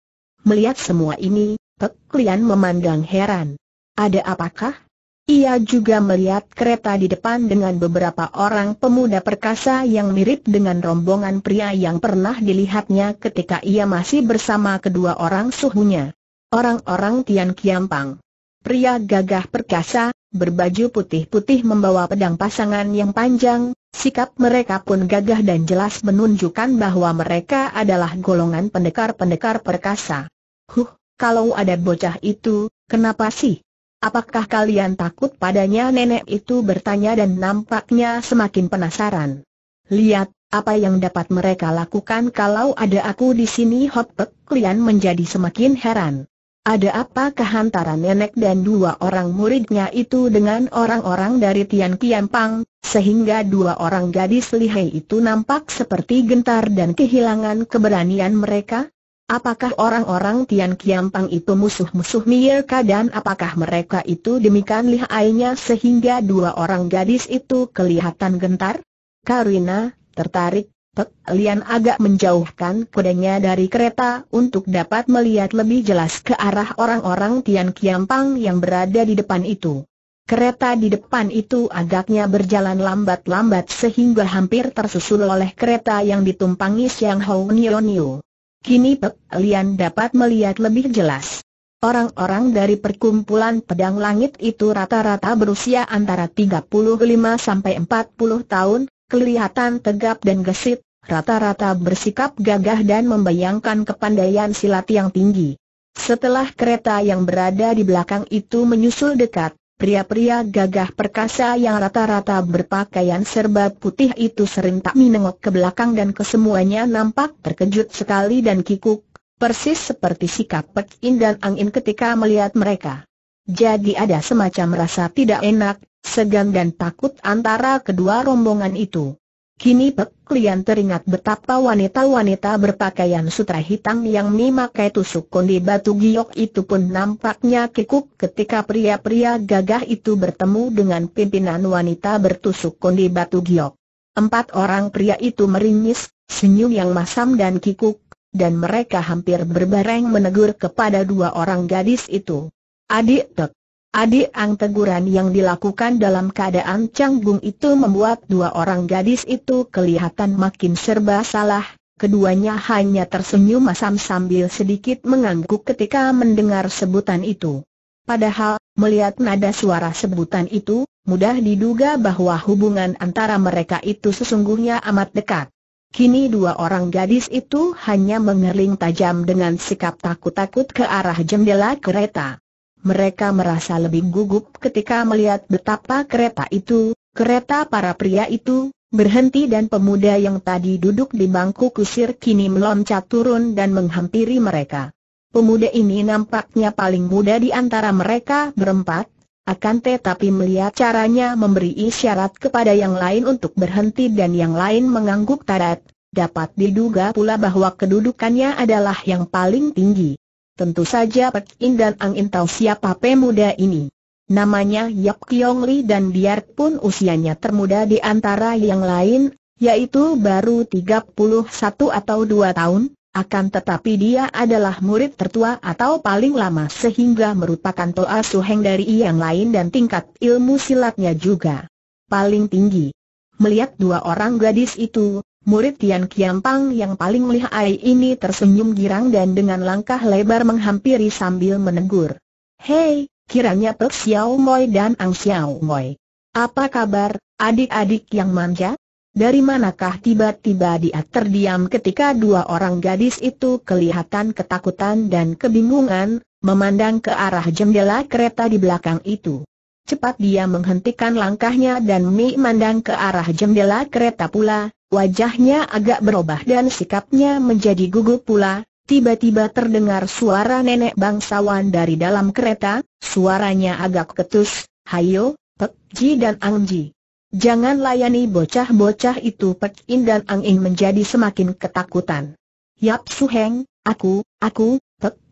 Melihat semua ini, Pek Lian memandang heran. Ada apakah? Ia juga melihat kereta di depan dengan beberapa orang pemuda perkasa yang mirip dengan rombongan pria yang pernah dilihatnya ketika ia masih bersama kedua orang suhunya. Orang-orang Tian Kiampang. Pria gagah perkasa, berbaju putih-putih membawa pedang pasangan yang panjang, sikap mereka pun gagah dan jelas menunjukkan bahwa mereka adalah golongan pendekar-pendekar perkasa. Huh, kalau ada bocah itu, kenapa sih? Apakah kalian takut padanya nenek itu bertanya dan nampaknya semakin penasaran. Lihat, apa yang dapat mereka lakukan kalau ada aku di sini Hot Pek menjadi semakin heran. Ada apa kehantaran nenek dan dua orang muridnya itu dengan orang-orang dari Tian Kian Pang, sehingga dua orang gadis lihai itu nampak seperti gentar dan kehilangan keberanian mereka? Apakah orang-orang Tian Kiampang itu musuh-musuh Mierka dan apakah mereka itu demikian lihainya sehingga dua orang gadis itu kelihatan gentar? Karina, tertarik, Pek Lian agak menjauhkan kudanya dari kereta untuk dapat melihat lebih jelas ke arah orang-orang Tian Kiampang yang berada di depan itu. Kereta di depan itu agaknya berjalan lambat-lambat sehingga hampir tersusul oleh kereta yang ditumpangi siang Hou Nio Nio. Kini Pek Lian dapat melihat lebih jelas. Orang-orang dari perkumpulan pedang langit itu rata-rata berusia antara 35 sampai 40 tahun, kelihatan tegap dan gesit, rata-rata bersikap gagah dan membayangkan kepandaian silat yang tinggi. Setelah kereta yang berada di belakang itu menyusul dekat, Pria-pria gagah perkasa yang rata-rata berpakaian serba putih itu sering tak menengok ke belakang dan kesemuanya nampak terkejut sekali dan kikuk, persis seperti sikap Pek In dan Ang ketika melihat mereka. Jadi ada semacam rasa tidak enak, segan dan takut antara kedua rombongan itu. Kini Pek klien teringat betapa wanita-wanita berpakaian sutra hitam yang memakai tusuk kondi batu giok itu pun nampaknya kikuk ketika pria-pria gagah itu bertemu dengan pimpinan wanita bertusuk kondi batu giok. Empat orang pria itu meringis, senyum yang masam dan kikuk, dan mereka hampir berbareng menegur kepada dua orang gadis itu. Adik Tek, Adik Ang teguran yang dilakukan dalam keadaan canggung itu membuat dua orang gadis itu kelihatan makin serba salah, keduanya hanya tersenyum masam sambil sedikit mengangguk ketika mendengar sebutan itu. Padahal, melihat nada suara sebutan itu, mudah diduga bahwa hubungan antara mereka itu sesungguhnya amat dekat. Kini dua orang gadis itu hanya mengerling tajam dengan sikap takut-takut ke arah jendela kereta mereka merasa lebih gugup ketika melihat betapa kereta itu, kereta para pria itu, berhenti dan pemuda yang tadi duduk di bangku kusir kini meloncat turun dan menghampiri mereka. Pemuda ini nampaknya paling muda di antara mereka berempat, akan tetapi melihat caranya memberi isyarat kepada yang lain untuk berhenti dan yang lain mengangguk tarat, dapat diduga pula bahwa kedudukannya adalah yang paling tinggi. Tentu saja Pek In dan Ang In tahu siapa pemuda ini. Namanya Yap Kiong Li dan biarpun usianya termuda di antara yang lain, yaitu baru 31 atau 2 tahun, akan tetapi dia adalah murid tertua atau paling lama sehingga merupakan toa suheng dari yang lain dan tingkat ilmu silatnya juga paling tinggi. Melihat dua orang gadis itu, Murid Tian Kiampang yang paling lihai ini tersenyum girang dan dengan langkah lebar menghampiri sambil menegur. Hei, kiranya Pek Xiao Moi dan Ang Xiao Moi. Apa kabar, adik-adik yang manja? Dari manakah tiba-tiba dia terdiam ketika dua orang gadis itu kelihatan ketakutan dan kebingungan, memandang ke arah jendela kereta di belakang itu. Cepat dia menghentikan langkahnya dan Mi memandang ke arah jendela kereta pula, wajahnya agak berubah dan sikapnya menjadi gugup pula, Tiba-tiba terdengar suara nenek bangsawan dari dalam kereta, suaranya agak ketus, Hayo, Pek Ji dan Ang Ji. Jangan layani bocah-bocah itu Pek In dan Ang In menjadi semakin ketakutan. Yap Su Heng, aku, aku,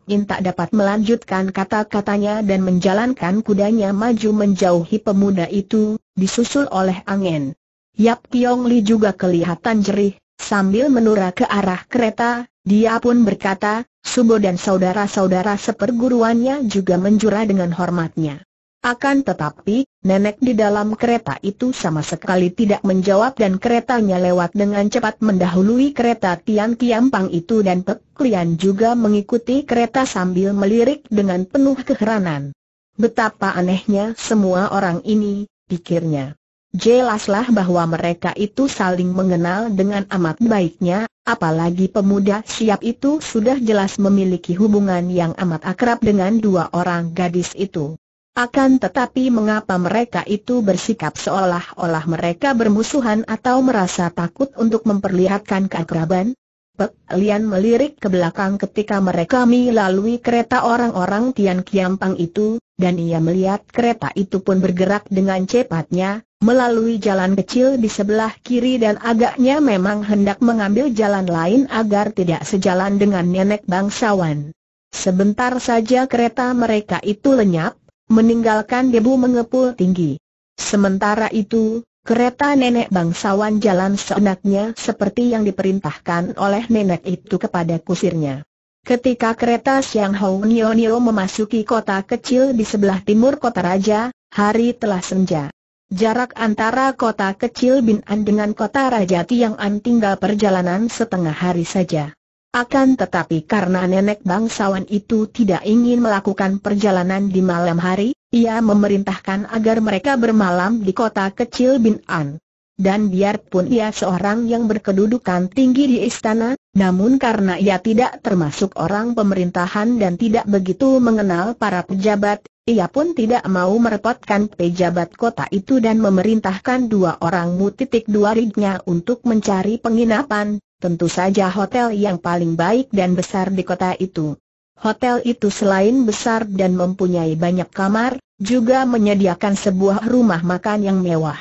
In tak dapat melanjutkan kata-katanya dan menjalankan kudanya maju menjauhi pemuda itu, disusul oleh angin. Yap Kiong Li juga kelihatan jerih, sambil menurut ke arah kereta, dia pun berkata, Subo dan saudara-saudara seperguruannya juga menjura dengan hormatnya. Akan tetapi, nenek di dalam kereta itu sama sekali tidak menjawab dan keretanya lewat dengan cepat mendahului kereta Tian Kiampang itu dan Pek Lian juga mengikuti kereta sambil melirik dengan penuh keheranan. Betapa anehnya semua orang ini, pikirnya. Jelaslah bahwa mereka itu saling mengenal dengan amat baiknya, apalagi pemuda siap itu sudah jelas memiliki hubungan yang amat akrab dengan dua orang gadis itu. Akan tetapi mengapa mereka itu bersikap seolah-olah mereka bermusuhan atau merasa takut untuk memperlihatkan keakraban? Pek Lian melirik ke belakang ketika mereka melalui kereta orang-orang Tian Kiampang itu, dan ia melihat kereta itu pun bergerak dengan cepatnya, melalui jalan kecil di sebelah kiri dan agaknya memang hendak mengambil jalan lain agar tidak sejalan dengan nenek bangsawan. Sebentar saja kereta mereka itu lenyap, meninggalkan debu mengepul tinggi. Sementara itu, kereta nenek bangsawan jalan seenaknya seperti yang diperintahkan oleh nenek itu kepada kusirnya. Ketika kereta Siang Hou Nio Nio memasuki kota kecil di sebelah timur kota raja, hari telah senja. Jarak antara kota kecil Bin'an dengan kota Raja Tiang An tinggal perjalanan setengah hari saja. Akan tetapi karena nenek bangsawan itu tidak ingin melakukan perjalanan di malam hari, ia memerintahkan agar mereka bermalam di kota kecil Bin An. Dan biarpun ia seorang yang berkedudukan tinggi di istana, namun karena ia tidak termasuk orang pemerintahan dan tidak begitu mengenal para pejabat, ia pun tidak mau merepotkan pejabat kota itu dan memerintahkan dua orang titik dua ridnya untuk mencari penginapan, Tentu saja hotel yang paling baik dan besar di kota itu. Hotel itu selain besar dan mempunyai banyak kamar, juga menyediakan sebuah rumah makan yang mewah.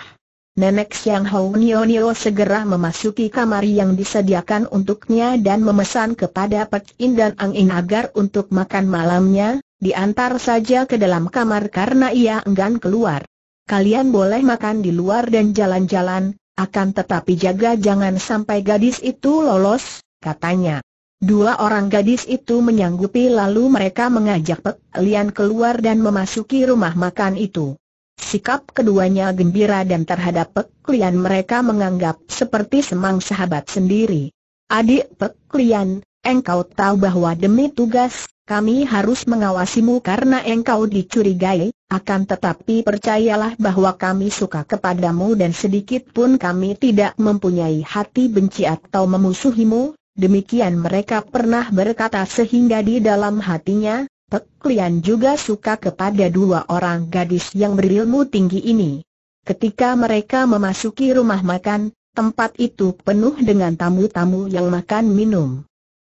Nenek Siang Hou Nio Nio segera memasuki kamar yang disediakan untuknya dan memesan kepada Pek In dan Ang In agar untuk makan malamnya, diantar saja ke dalam kamar karena ia enggan keluar. Kalian boleh makan di luar dan jalan-jalan, akan tetapi jaga jangan sampai gadis itu lolos, katanya. Dua orang gadis itu menyanggupi lalu mereka mengajak Pek Lian keluar dan memasuki rumah makan itu. Sikap keduanya gembira dan terhadap Pek Lian mereka menganggap seperti semang sahabat sendiri. Adik Pek Lian, engkau tahu bahwa demi tugas, kami harus mengawasimu karena engkau dicurigai, akan tetapi percayalah bahwa kami suka kepadamu dan sedikit pun kami tidak mempunyai hati benci atau memusuhimu, demikian mereka pernah berkata sehingga di dalam hatinya, Peklian juga suka kepada dua orang gadis yang berilmu tinggi ini. Ketika mereka memasuki rumah makan, tempat itu penuh dengan tamu-tamu yang makan minum.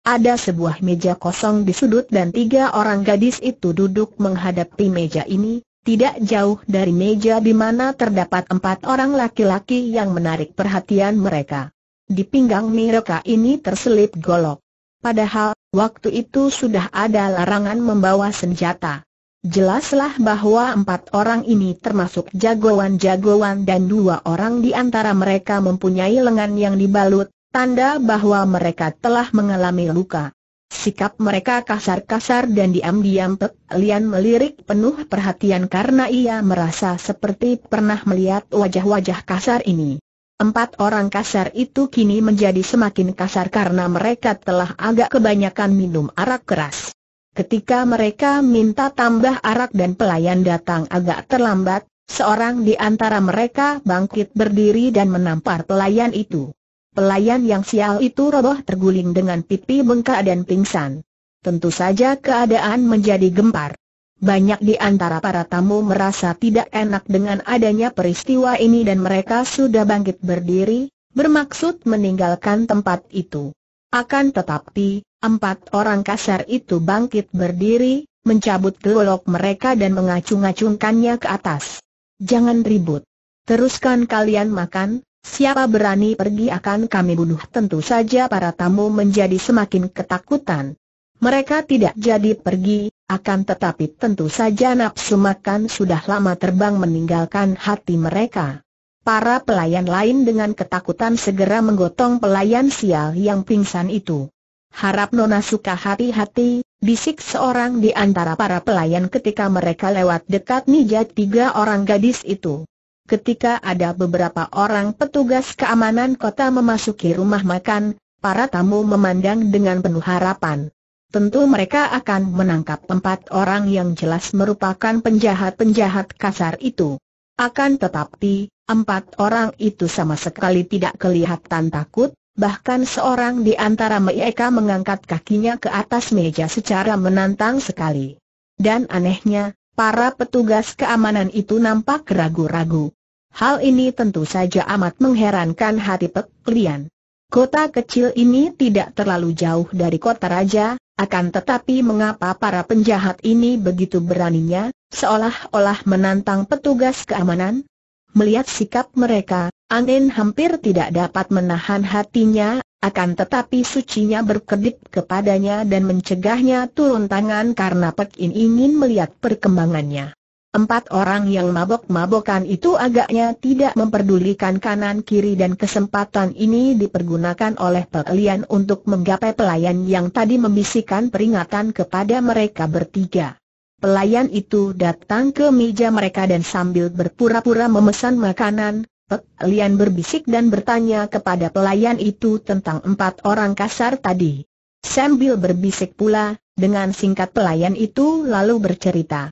Ada sebuah meja kosong di sudut dan tiga orang gadis itu duduk menghadapi meja ini, tidak jauh dari meja di mana terdapat empat orang laki-laki yang menarik perhatian mereka. Di pinggang mereka ini terselip golok. Padahal, waktu itu sudah ada larangan membawa senjata. Jelaslah bahwa empat orang ini termasuk jagoan-jagoan dan dua orang di antara mereka mempunyai lengan yang dibalut tanda bahwa mereka telah mengalami luka. Sikap mereka kasar-kasar dan diam-diam Pek Lian melirik penuh perhatian karena ia merasa seperti pernah melihat wajah-wajah kasar ini. Empat orang kasar itu kini menjadi semakin kasar karena mereka telah agak kebanyakan minum arak keras. Ketika mereka minta tambah arak dan pelayan datang agak terlambat, seorang di antara mereka bangkit berdiri dan menampar pelayan itu. Pelayan yang sial itu roboh terguling dengan pipi bengkak dan pingsan. Tentu saja keadaan menjadi gempar. Banyak di antara para tamu merasa tidak enak dengan adanya peristiwa ini dan mereka sudah bangkit berdiri, bermaksud meninggalkan tempat itu. Akan tetapi, empat orang kasar itu bangkit berdiri, mencabut gelolok mereka dan mengacung-acungkannya ke atas. Jangan ribut. Teruskan kalian makan, Siapa berani pergi akan kami bunuh tentu saja para tamu menjadi semakin ketakutan. Mereka tidak jadi pergi, akan tetapi tentu saja nafsu makan sudah lama terbang meninggalkan hati mereka. Para pelayan lain dengan ketakutan segera menggotong pelayan sial yang pingsan itu. Harap Nona suka hati-hati, bisik seorang di antara para pelayan ketika mereka lewat dekat nijat tiga orang gadis itu ketika ada beberapa orang petugas keamanan kota memasuki rumah makan, para tamu memandang dengan penuh harapan. Tentu mereka akan menangkap empat orang yang jelas merupakan penjahat-penjahat kasar itu. Akan tetapi, empat orang itu sama sekali tidak kelihatan takut, bahkan seorang di antara mereka mengangkat kakinya ke atas meja secara menantang sekali. Dan anehnya, para petugas keamanan itu nampak ragu-ragu. Hal ini tentu saja amat mengherankan hati peklian. Kota kecil ini tidak terlalu jauh dari kota raja, akan tetapi mengapa para penjahat ini begitu beraninya, seolah-olah menantang petugas keamanan? Melihat sikap mereka, Anin hampir tidak dapat menahan hatinya, akan tetapi sucinya berkedip kepadanya dan mencegahnya turun tangan karena Pek In ingin melihat perkembangannya. Empat orang yang mabok-mabokan itu agaknya tidak memperdulikan kanan kiri dan kesempatan ini dipergunakan oleh pelayan untuk menggapai pelayan yang tadi membisikkan peringatan kepada mereka bertiga. Pelayan itu datang ke meja mereka dan sambil berpura-pura memesan makanan, Pek Lian berbisik dan bertanya kepada pelayan itu tentang empat orang kasar tadi. Sambil berbisik pula, dengan singkat pelayan itu lalu bercerita.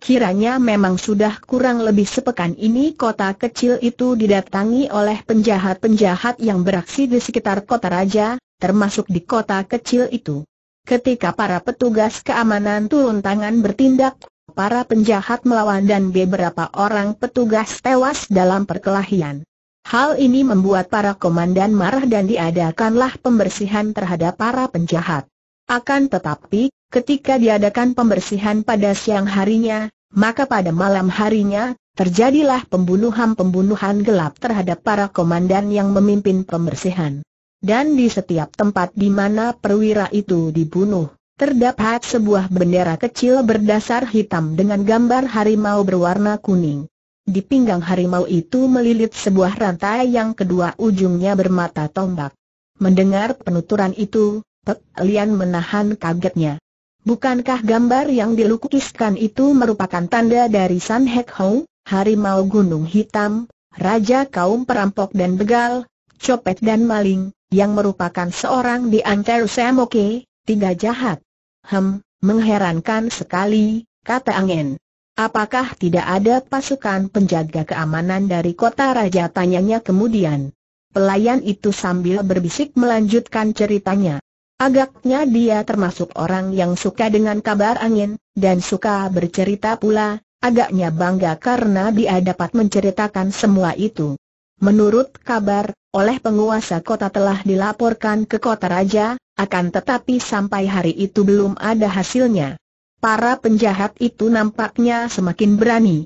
Kiranya memang sudah kurang lebih sepekan ini kota kecil itu didatangi oleh penjahat-penjahat yang beraksi di sekitar kota raja, termasuk di kota kecil itu. Ketika para petugas keamanan turun tangan bertindak, para penjahat melawan dan beberapa orang petugas tewas dalam perkelahian. Hal ini membuat para komandan marah dan diadakanlah pembersihan terhadap para penjahat. Akan tetapi, ketika diadakan pembersihan pada siang harinya, maka pada malam harinya, terjadilah pembunuhan-pembunuhan gelap terhadap para komandan yang memimpin pembersihan. Dan di setiap tempat di mana perwira itu dibunuh, terdapat sebuah bendera kecil berdasar hitam dengan gambar harimau berwarna kuning. Di pinggang harimau itu melilit sebuah rantai yang kedua ujungnya bermata tombak. Mendengar penuturan itu, Pek Lian menahan kagetnya. Bukankah gambar yang dilukiskan itu merupakan tanda dari San Hek Hou, harimau gunung hitam, raja kaum perampok dan begal, copet dan maling, yang merupakan seorang di antara Samoke, tiga jahat. Hem, mengherankan sekali, kata Angen. Apakah tidak ada pasukan penjaga keamanan dari kota raja tanyanya kemudian. Pelayan itu sambil berbisik melanjutkan ceritanya. Agaknya dia termasuk orang yang suka dengan kabar angin, dan suka bercerita pula, agaknya bangga karena dia dapat menceritakan semua itu. Menurut kabar, oleh penguasa kota telah dilaporkan ke kota raja, akan tetapi sampai hari itu belum ada hasilnya. Para penjahat itu nampaknya semakin berani.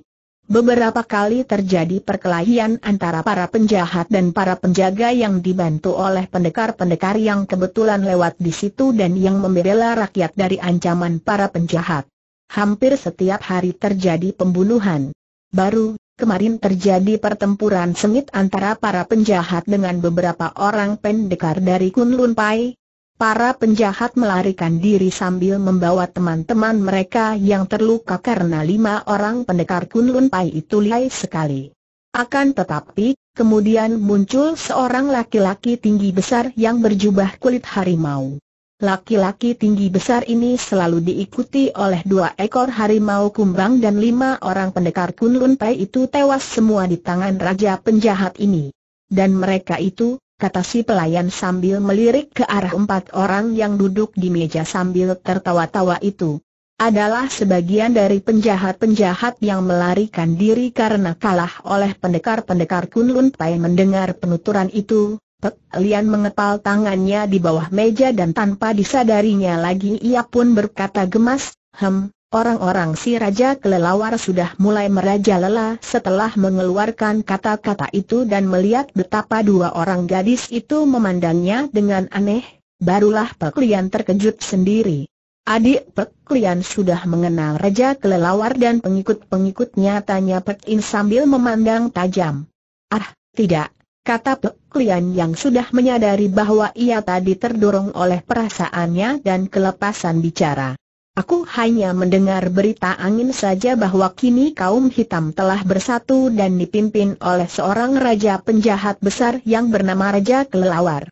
Beberapa kali terjadi perkelahian antara para penjahat dan para penjaga yang dibantu oleh pendekar-pendekar yang kebetulan lewat di situ dan yang membela rakyat dari ancaman para penjahat. Hampir setiap hari terjadi pembunuhan. Baru Kemarin terjadi pertempuran sengit antara para penjahat dengan beberapa orang pendekar dari Kunlun Pai. Para penjahat melarikan diri sambil membawa teman-teman mereka yang terluka karena lima orang pendekar Kunlun Pai itu lihai sekali. Akan tetapi, kemudian muncul seorang laki-laki tinggi besar yang berjubah kulit harimau. Laki-laki tinggi besar ini selalu diikuti oleh dua ekor harimau kumbang dan lima orang pendekar Kunlun Pai itu tewas semua di tangan raja penjahat ini. Dan mereka itu, kata si pelayan sambil melirik ke arah empat orang yang duduk di meja sambil tertawa-tawa itu, adalah sebagian dari penjahat-penjahat yang melarikan diri karena kalah oleh pendekar-pendekar Kunlun Pai mendengar penuturan itu, Pek Lian mengepal tangannya di bawah meja dan tanpa disadarinya lagi ia pun berkata gemas, Hem, orang-orang si Raja Kelelawar sudah mulai merajalela setelah mengeluarkan kata-kata itu dan melihat betapa dua orang gadis itu memandangnya dengan aneh, barulah Pek Lian terkejut sendiri. Adik Pek Lian sudah mengenal Raja Kelelawar dan pengikut-pengikutnya tanya Pek In sambil memandang tajam. Ah, tidak, kata Pek yang sudah menyadari bahwa ia tadi terdorong oleh perasaannya dan kelepasan bicara. Aku hanya mendengar berita angin saja bahwa kini kaum hitam telah bersatu dan dipimpin oleh seorang raja penjahat besar yang bernama Raja Kelelawar.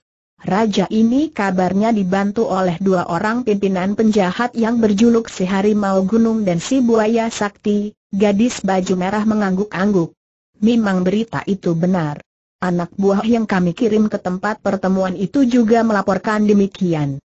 Raja ini kabarnya dibantu oleh dua orang pimpinan penjahat yang berjuluk si Harimau Gunung dan si Buaya Sakti, gadis baju merah mengangguk-angguk. Memang berita itu benar. Anak buah yang kami kirim ke tempat pertemuan itu juga melaporkan demikian.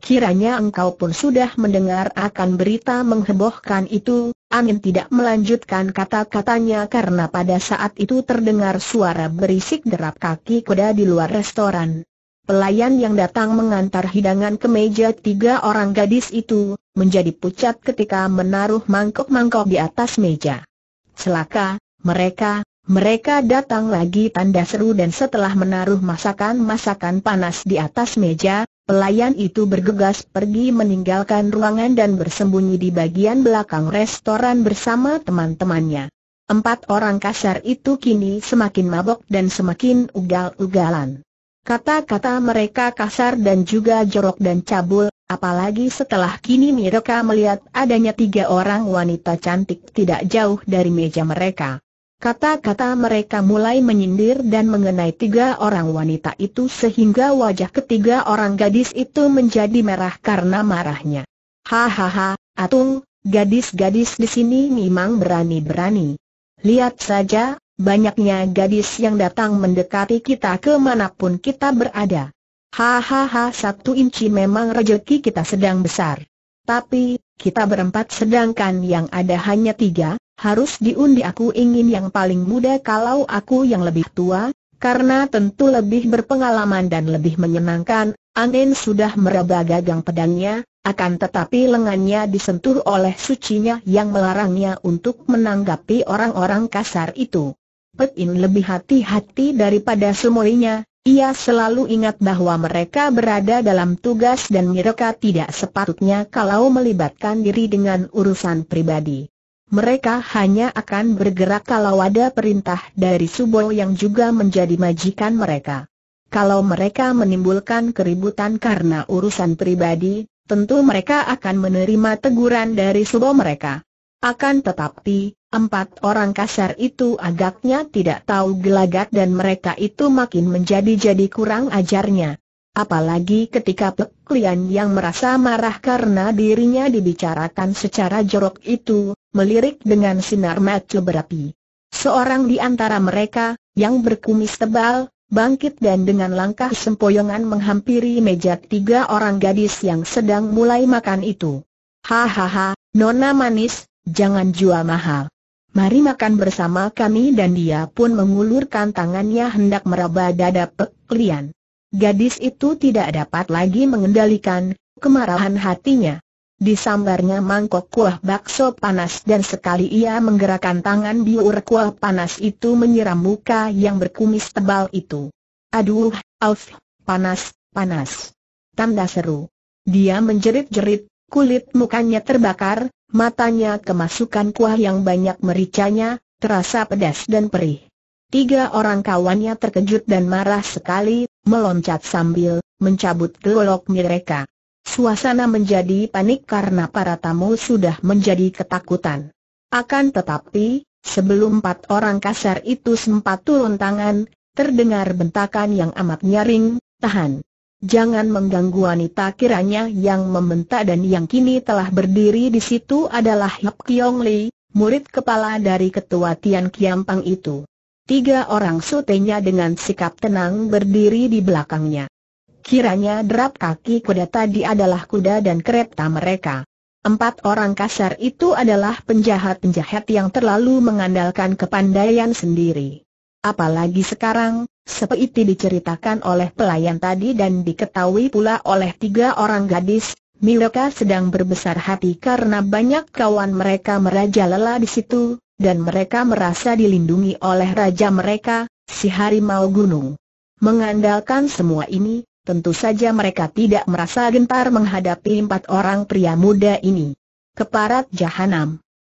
Kiranya engkau pun sudah mendengar akan berita menghebohkan itu, Amin tidak melanjutkan kata-katanya karena pada saat itu terdengar suara berisik derap kaki kuda di luar restoran. Pelayan yang datang mengantar hidangan ke meja tiga orang gadis itu, menjadi pucat ketika menaruh mangkok-mangkok di atas meja. Celaka, mereka, mereka datang lagi tanda seru dan setelah menaruh masakan-masakan panas di atas meja, pelayan itu bergegas pergi meninggalkan ruangan dan bersembunyi di bagian belakang restoran bersama teman-temannya. Empat orang kasar itu kini semakin mabok dan semakin ugal-ugalan. Kata-kata mereka kasar dan juga jorok dan cabul, apalagi setelah kini mereka melihat adanya tiga orang wanita cantik tidak jauh dari meja mereka. Kata-kata mereka mulai menyindir dan mengenai tiga orang wanita itu sehingga wajah ketiga orang gadis itu menjadi merah karena marahnya. Hahaha, Atung, gadis-gadis di sini memang berani-berani. Lihat saja, banyaknya gadis yang datang mendekati kita kemanapun kita berada. Hahaha satu inci memang rejeki kita sedang besar. Tapi, kita berempat sedangkan yang ada hanya tiga, harus diundi aku ingin yang paling muda kalau aku yang lebih tua, karena tentu lebih berpengalaman dan lebih menyenangkan, Anen sudah meraba gagang pedangnya, akan tetapi lengannya disentuh oleh sucinya yang melarangnya untuk menanggapi orang-orang kasar itu. Petin lebih hati-hati daripada semuanya, ia selalu ingat bahwa mereka berada dalam tugas dan mereka tidak sepatutnya kalau melibatkan diri dengan urusan pribadi mereka hanya akan bergerak kalau ada perintah dari Subo yang juga menjadi majikan mereka. Kalau mereka menimbulkan keributan karena urusan pribadi, tentu mereka akan menerima teguran dari Subo mereka. Akan tetapi, empat orang kasar itu agaknya tidak tahu gelagat dan mereka itu makin menjadi-jadi kurang ajarnya. Apalagi ketika Pek yang merasa marah karena dirinya dibicarakan secara jorok itu, melirik dengan sinar mata berapi. Seorang di antara mereka, yang berkumis tebal, bangkit dan dengan langkah sempoyongan menghampiri meja tiga orang gadis yang sedang mulai makan itu. Hahaha, nona manis, jangan jual mahal. Mari makan bersama kami dan dia pun mengulurkan tangannya hendak meraba dada Pek Gadis itu tidak dapat lagi mengendalikan kemarahan hatinya. Disambarnya mangkok kuah bakso panas dan sekali ia menggerakkan tangan biur kuah panas itu menyiram muka yang berkumis tebal itu. Aduh, auf, panas, panas. Tanda seru. Dia menjerit-jerit, kulit mukanya terbakar, matanya kemasukan kuah yang banyak mericanya, terasa pedas dan perih. Tiga orang kawannya terkejut dan marah sekali, meloncat sambil mencabut golok mereka. Suasana menjadi panik karena para tamu sudah menjadi ketakutan. Akan tetapi, sebelum empat orang kasar itu sempat turun tangan, terdengar bentakan yang amat nyaring, tahan. Jangan mengganggu wanita kiranya yang membentak dan yang kini telah berdiri di situ adalah Hap Kiong Li, murid kepala dari ketua Tian Kiampang itu. Tiga orang sutenya dengan sikap tenang berdiri di belakangnya. Kiranya derap kaki kuda tadi adalah kuda dan kereta mereka. Empat orang kasar itu adalah penjahat-penjahat yang terlalu mengandalkan kepandaian sendiri. Apalagi sekarang, seperti diceritakan oleh pelayan tadi dan diketahui pula oleh tiga orang gadis, Miloka sedang berbesar hati karena banyak kawan mereka merajalela di situ, dan mereka merasa dilindungi oleh raja mereka, si harimau gunung. Mengandalkan semua ini, tentu saja mereka tidak merasa gentar menghadapi empat orang pria muda ini. Keparat jahanam.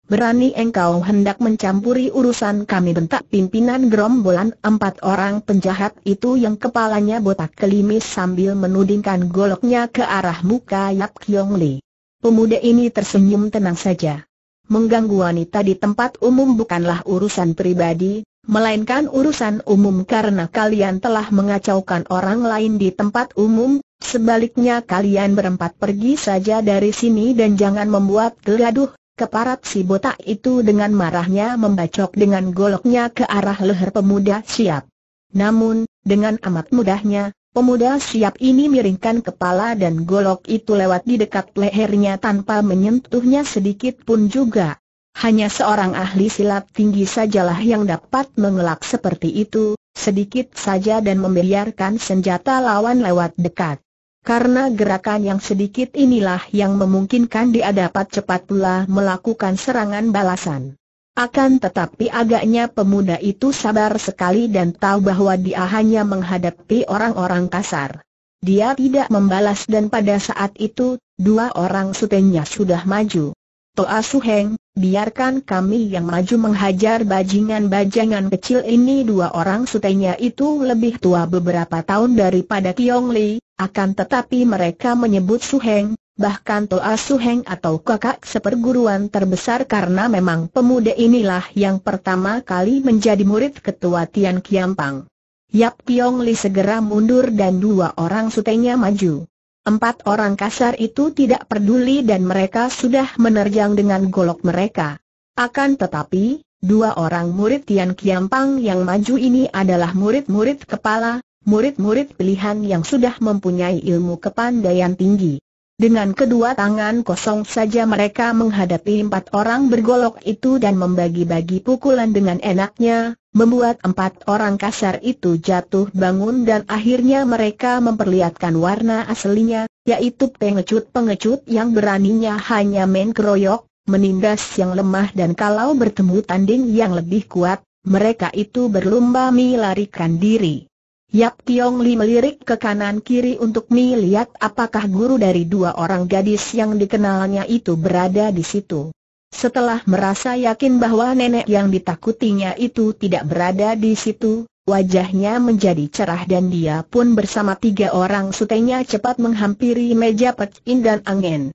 Berani engkau hendak mencampuri urusan kami bentak pimpinan gerombolan empat orang penjahat itu yang kepalanya botak kelimis sambil menudingkan goloknya ke arah muka Yap Kiong Li. Pemuda ini tersenyum tenang saja. Mengganggu wanita di tempat umum bukanlah urusan pribadi, melainkan urusan umum karena kalian telah mengacaukan orang lain di tempat umum, sebaliknya kalian berempat pergi saja dari sini dan jangan membuat geladuh, keparat si botak itu dengan marahnya membacok dengan goloknya ke arah leher pemuda siap. Namun, dengan amat mudahnya, Pemuda siap ini miringkan kepala dan golok itu lewat di dekat lehernya tanpa menyentuhnya sedikit pun juga. Hanya seorang ahli silat tinggi sajalah yang dapat mengelak seperti itu, sedikit saja dan membiarkan senjata lawan lewat dekat. Karena gerakan yang sedikit inilah yang memungkinkan dia dapat cepat pula melakukan serangan balasan. Akan tetapi agaknya pemuda itu sabar sekali dan tahu bahwa dia hanya menghadapi orang-orang kasar. Dia tidak membalas dan pada saat itu, dua orang sutenya sudah maju. Toa Suheng, biarkan kami yang maju menghajar bajingan-bajangan kecil ini dua orang sutenya itu lebih tua beberapa tahun daripada Tiong Li, akan tetapi mereka menyebut Suheng, bahkan Toa Suheng atau kakak seperguruan terbesar karena memang pemuda inilah yang pertama kali menjadi murid ketua Tian Kiampang. Yap Piong Li segera mundur dan dua orang sutenya maju. Empat orang kasar itu tidak peduli dan mereka sudah menerjang dengan golok mereka. Akan tetapi, dua orang murid Tian Kiampang yang maju ini adalah murid-murid kepala, murid-murid pilihan yang sudah mempunyai ilmu kepandaian tinggi. Dengan kedua tangan kosong saja mereka menghadapi empat orang bergolok itu dan membagi-bagi pukulan dengan enaknya, membuat empat orang kasar itu jatuh bangun dan akhirnya mereka memperlihatkan warna aslinya, yaitu pengecut-pengecut yang beraninya hanya main keroyok, menindas yang lemah dan kalau bertemu tanding yang lebih kuat, mereka itu berlomba melarikan diri. Yap Kiong Li melirik ke kanan kiri untuk melihat apakah guru dari dua orang gadis yang dikenalnya itu berada di situ. Setelah merasa yakin bahwa nenek yang ditakutinya itu tidak berada di situ, wajahnya menjadi cerah dan dia pun bersama tiga orang sutenya cepat menghampiri meja Pek In dan Angen.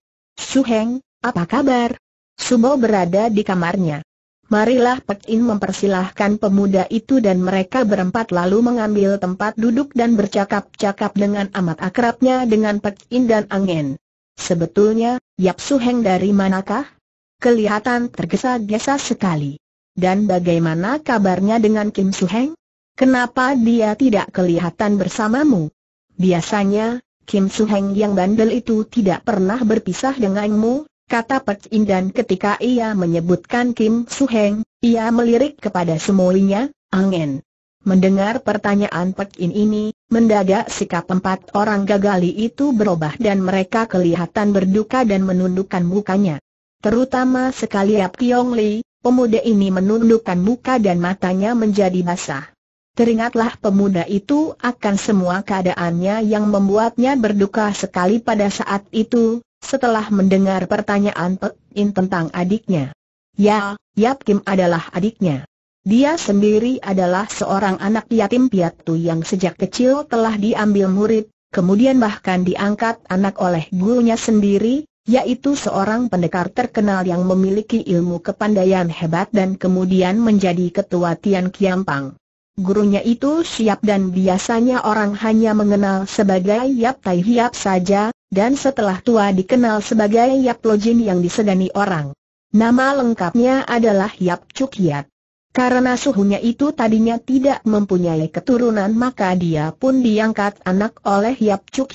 Heng, apa kabar? Subo berada di kamarnya. Marilah Pek In mempersilahkan pemuda itu dan mereka berempat lalu mengambil tempat duduk dan bercakap-cakap dengan amat akrabnya dengan Pek In dan Angen. Sebetulnya, Yap Su Heng dari manakah? Kelihatan tergesa-gesa sekali. Dan bagaimana kabarnya dengan Kim Su Heng? Kenapa dia tidak kelihatan bersamamu? Biasanya, Kim Su Heng yang bandel itu tidak pernah berpisah denganmu, kata Pek dan ketika ia menyebutkan Kim Su-heng, ia melirik kepada semuanya, angin. Mendengar pertanyaan Pek In ini, mendadak sikap empat orang gagali itu berubah dan mereka kelihatan berduka dan menundukkan mukanya. Terutama sekali Yap Kiong Li, pemuda ini menundukkan muka dan matanya menjadi basah. Teringatlah pemuda itu akan semua keadaannya yang membuatnya berduka sekali pada saat itu, setelah mendengar pertanyaan Pek tentang adiknya. Ya, Yap Kim adalah adiknya. Dia sendiri adalah seorang anak yatim piatu yang sejak kecil telah diambil murid, kemudian bahkan diangkat anak oleh gurunya sendiri, yaitu seorang pendekar terkenal yang memiliki ilmu kepandaian hebat dan kemudian menjadi ketua Tian Kiampang. Gurunya itu siap dan biasanya orang hanya mengenal sebagai Yap Tai Hiap saja, dan setelah tua dikenal sebagai Yap Lojin yang disegani orang. Nama lengkapnya adalah Yap Chuk Karena suhunya itu tadinya tidak mempunyai keturunan maka dia pun diangkat anak oleh Yap Chuk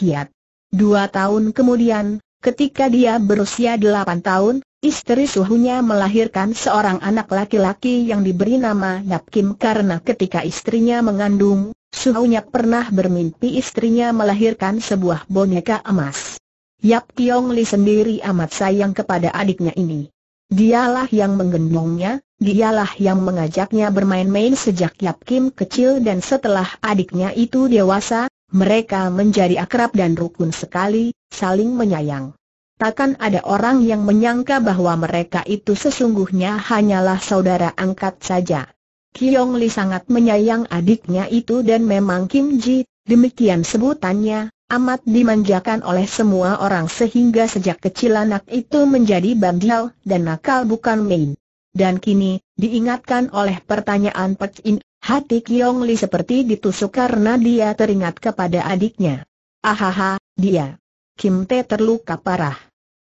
Dua tahun kemudian, ketika dia berusia delapan tahun, istri suhunya melahirkan seorang anak laki-laki yang diberi nama Yap Kim karena ketika istrinya mengandung, Suhunya pernah bermimpi istrinya melahirkan sebuah boneka emas. Yap Tiong Li sendiri amat sayang kepada adiknya ini. Dialah yang menggendongnya, dialah yang mengajaknya bermain-main sejak Yap Kim kecil dan setelah adiknya itu dewasa, mereka menjadi akrab dan rukun sekali, saling menyayang. Takkan ada orang yang menyangka bahwa mereka itu sesungguhnya hanyalah saudara angkat saja. Kiong Li sangat menyayang adiknya itu dan memang Kim Ji, demikian sebutannya, amat dimanjakan oleh semua orang sehingga sejak kecil anak itu menjadi bandel dan nakal bukan main. Dan kini, diingatkan oleh pertanyaan Pek In, hati Kiong Li seperti ditusuk karena dia teringat kepada adiknya. Ahaha, dia. Kim Tae terluka parah.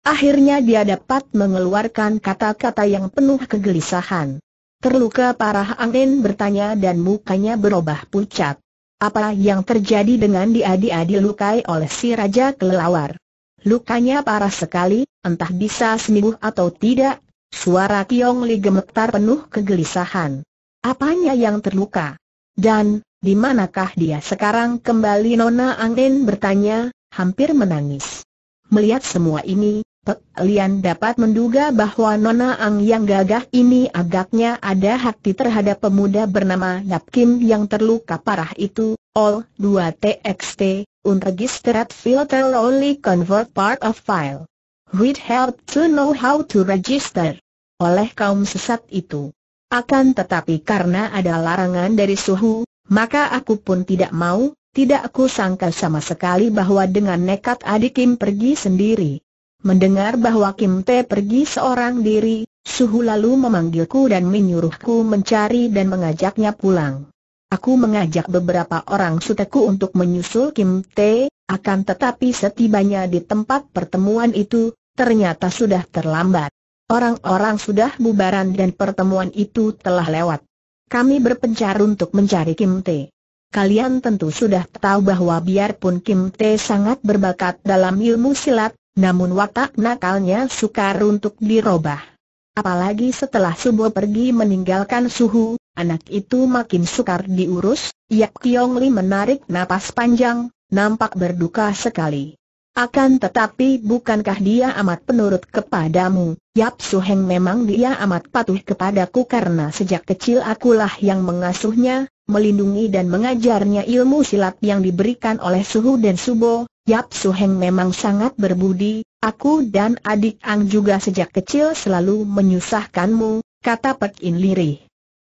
Akhirnya dia dapat mengeluarkan kata-kata yang penuh kegelisahan. Terluka parah Angin bertanya dan mukanya berubah pucat. Apa yang terjadi dengan dia dia dilukai oleh si Raja Kelelawar? Lukanya parah sekali, entah bisa sembuh atau tidak. Suara Kiong Li gemetar penuh kegelisahan. Apanya yang terluka? Dan, di manakah dia sekarang kembali Nona Angin bertanya, hampir menangis. Melihat semua ini, Pek Lian dapat menduga bahwa Nona Ang yang gagah ini agaknya ada hati terhadap pemuda bernama Nap Kim yang terluka parah itu. All 2 TXT, Unregistered Filter Only Convert Part of File. With help to know how to register. Oleh kaum sesat itu. Akan tetapi karena ada larangan dari suhu, maka aku pun tidak mau, tidak aku sangka sama sekali bahwa dengan nekat adik Kim pergi sendiri Mendengar bahwa Kim Tae pergi seorang diri, Suhu lalu memanggilku dan menyuruhku mencari dan mengajaknya pulang. Aku mengajak beberapa orang suteku untuk menyusul Kim Tae, akan tetapi setibanya di tempat pertemuan itu, ternyata sudah terlambat. Orang-orang sudah bubaran dan pertemuan itu telah lewat. Kami berpencar untuk mencari Kim Tae. Kalian tentu sudah tahu bahwa biarpun Kim Tae sangat berbakat dalam ilmu silat, namun watak nakalnya sukar untuk dirobah. Apalagi setelah Subo pergi meninggalkan Suhu, anak itu makin sukar diurus, Yak Kiong Li menarik napas panjang, nampak berduka sekali. Akan tetapi bukankah dia amat penurut kepadamu, Yap Su Heng memang dia amat patuh kepadaku karena sejak kecil akulah yang mengasuhnya, melindungi dan mengajarnya ilmu silat yang diberikan oleh Suhu dan Subo, Yap Suheng memang sangat berbudi, aku dan adik Ang juga sejak kecil selalu menyusahkanmu, kata Pek In Lirih.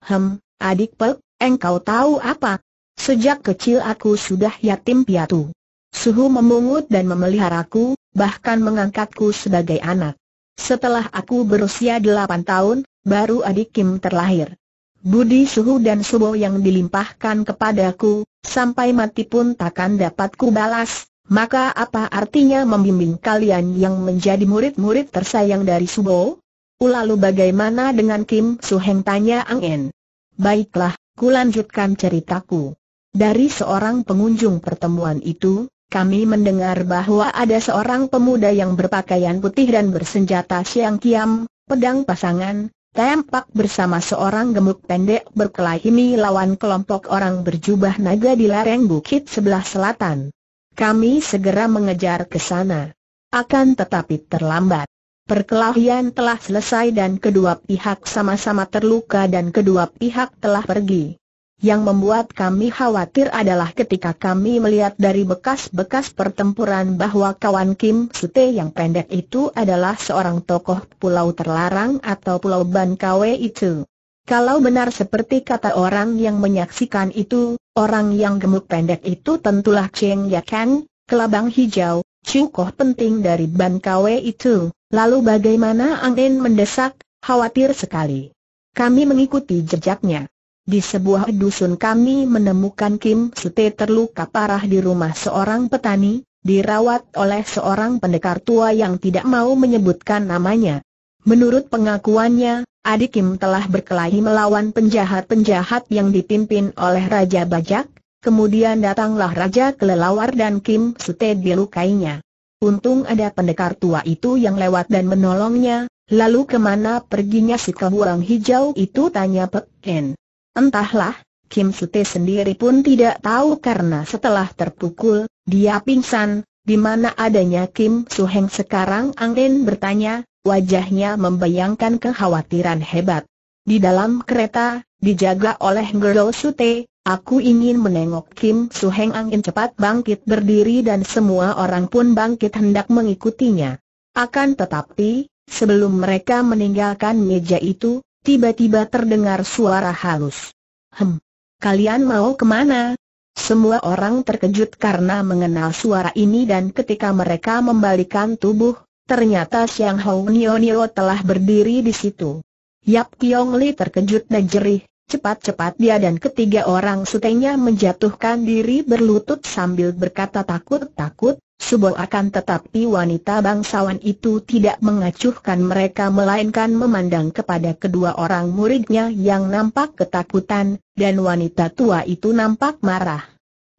Hem, adik Pek, engkau tahu apa? Sejak kecil aku sudah yatim piatu. Suhu memungut dan memeliharaku, bahkan mengangkatku sebagai anak. Setelah aku berusia 8 tahun, baru adik Kim terlahir. Budi suhu dan subo yang dilimpahkan kepadaku, sampai mati pun takkan dapat balas. maka apa artinya membimbing kalian yang menjadi murid-murid tersayang dari subo? Lalu bagaimana dengan Kim Suheng tanya angin. Baiklah, kulanjutkan ceritaku. Dari seorang pengunjung pertemuan itu, kami mendengar bahwa ada seorang pemuda yang berpakaian putih dan bersenjata siang kiam, pedang pasangan, Tampak bersama seorang gemuk pendek berkelahi melawan kelompok orang berjubah naga di lereng bukit sebelah selatan. Kami segera mengejar ke sana. Akan tetapi terlambat. Perkelahian telah selesai dan kedua pihak sama-sama terluka dan kedua pihak telah pergi. Yang membuat kami khawatir adalah ketika kami melihat dari bekas-bekas pertempuran bahwa kawan Kim Sute yang pendek itu adalah seorang tokoh pulau terlarang atau pulau Ban Kwe itu. Kalau benar seperti kata orang yang menyaksikan itu, orang yang gemuk pendek itu tentulah Cheng ya Yakan, kelabang hijau, cukoh penting dari Ban Kwe itu. Lalu bagaimana Angin mendesak, khawatir sekali. Kami mengikuti jejaknya. Di sebuah dusun kami menemukan Kim Sute terluka parah di rumah seorang petani, dirawat oleh seorang pendekar tua yang tidak mau menyebutkan namanya. Menurut pengakuannya, adik Kim telah berkelahi melawan penjahat-penjahat yang dipimpin oleh Raja Bajak, kemudian datanglah Raja Kelelawar dan Kim Sute dilukainya. Untung ada pendekar tua itu yang lewat dan menolongnya, lalu kemana perginya si kebuang hijau itu tanya Pek En. Entahlah, Kim Sute sendiri pun tidak tahu karena setelah terpukul, dia pingsan, di mana adanya Kim Su-heng sekarang Angin bertanya, wajahnya membayangkan kekhawatiran hebat. Di dalam kereta, dijaga oleh Gerlo Sute, aku ingin menengok Kim su Suheng Angin cepat bangkit berdiri dan semua orang pun bangkit hendak mengikutinya. Akan tetapi, sebelum mereka meninggalkan meja itu, tiba-tiba terdengar suara halus. Hem, kalian mau kemana? Semua orang terkejut karena mengenal suara ini dan ketika mereka membalikan tubuh, ternyata Xiang Hou Nio Nio telah berdiri di situ. Yap Kiong Li terkejut dan jerih, Cepat-cepat dia dan ketiga orang sutenya menjatuhkan diri berlutut sambil berkata takut-takut, Subol akan tetapi wanita bangsawan itu tidak mengacuhkan mereka melainkan memandang kepada kedua orang muridnya yang nampak ketakutan, dan wanita tua itu nampak marah.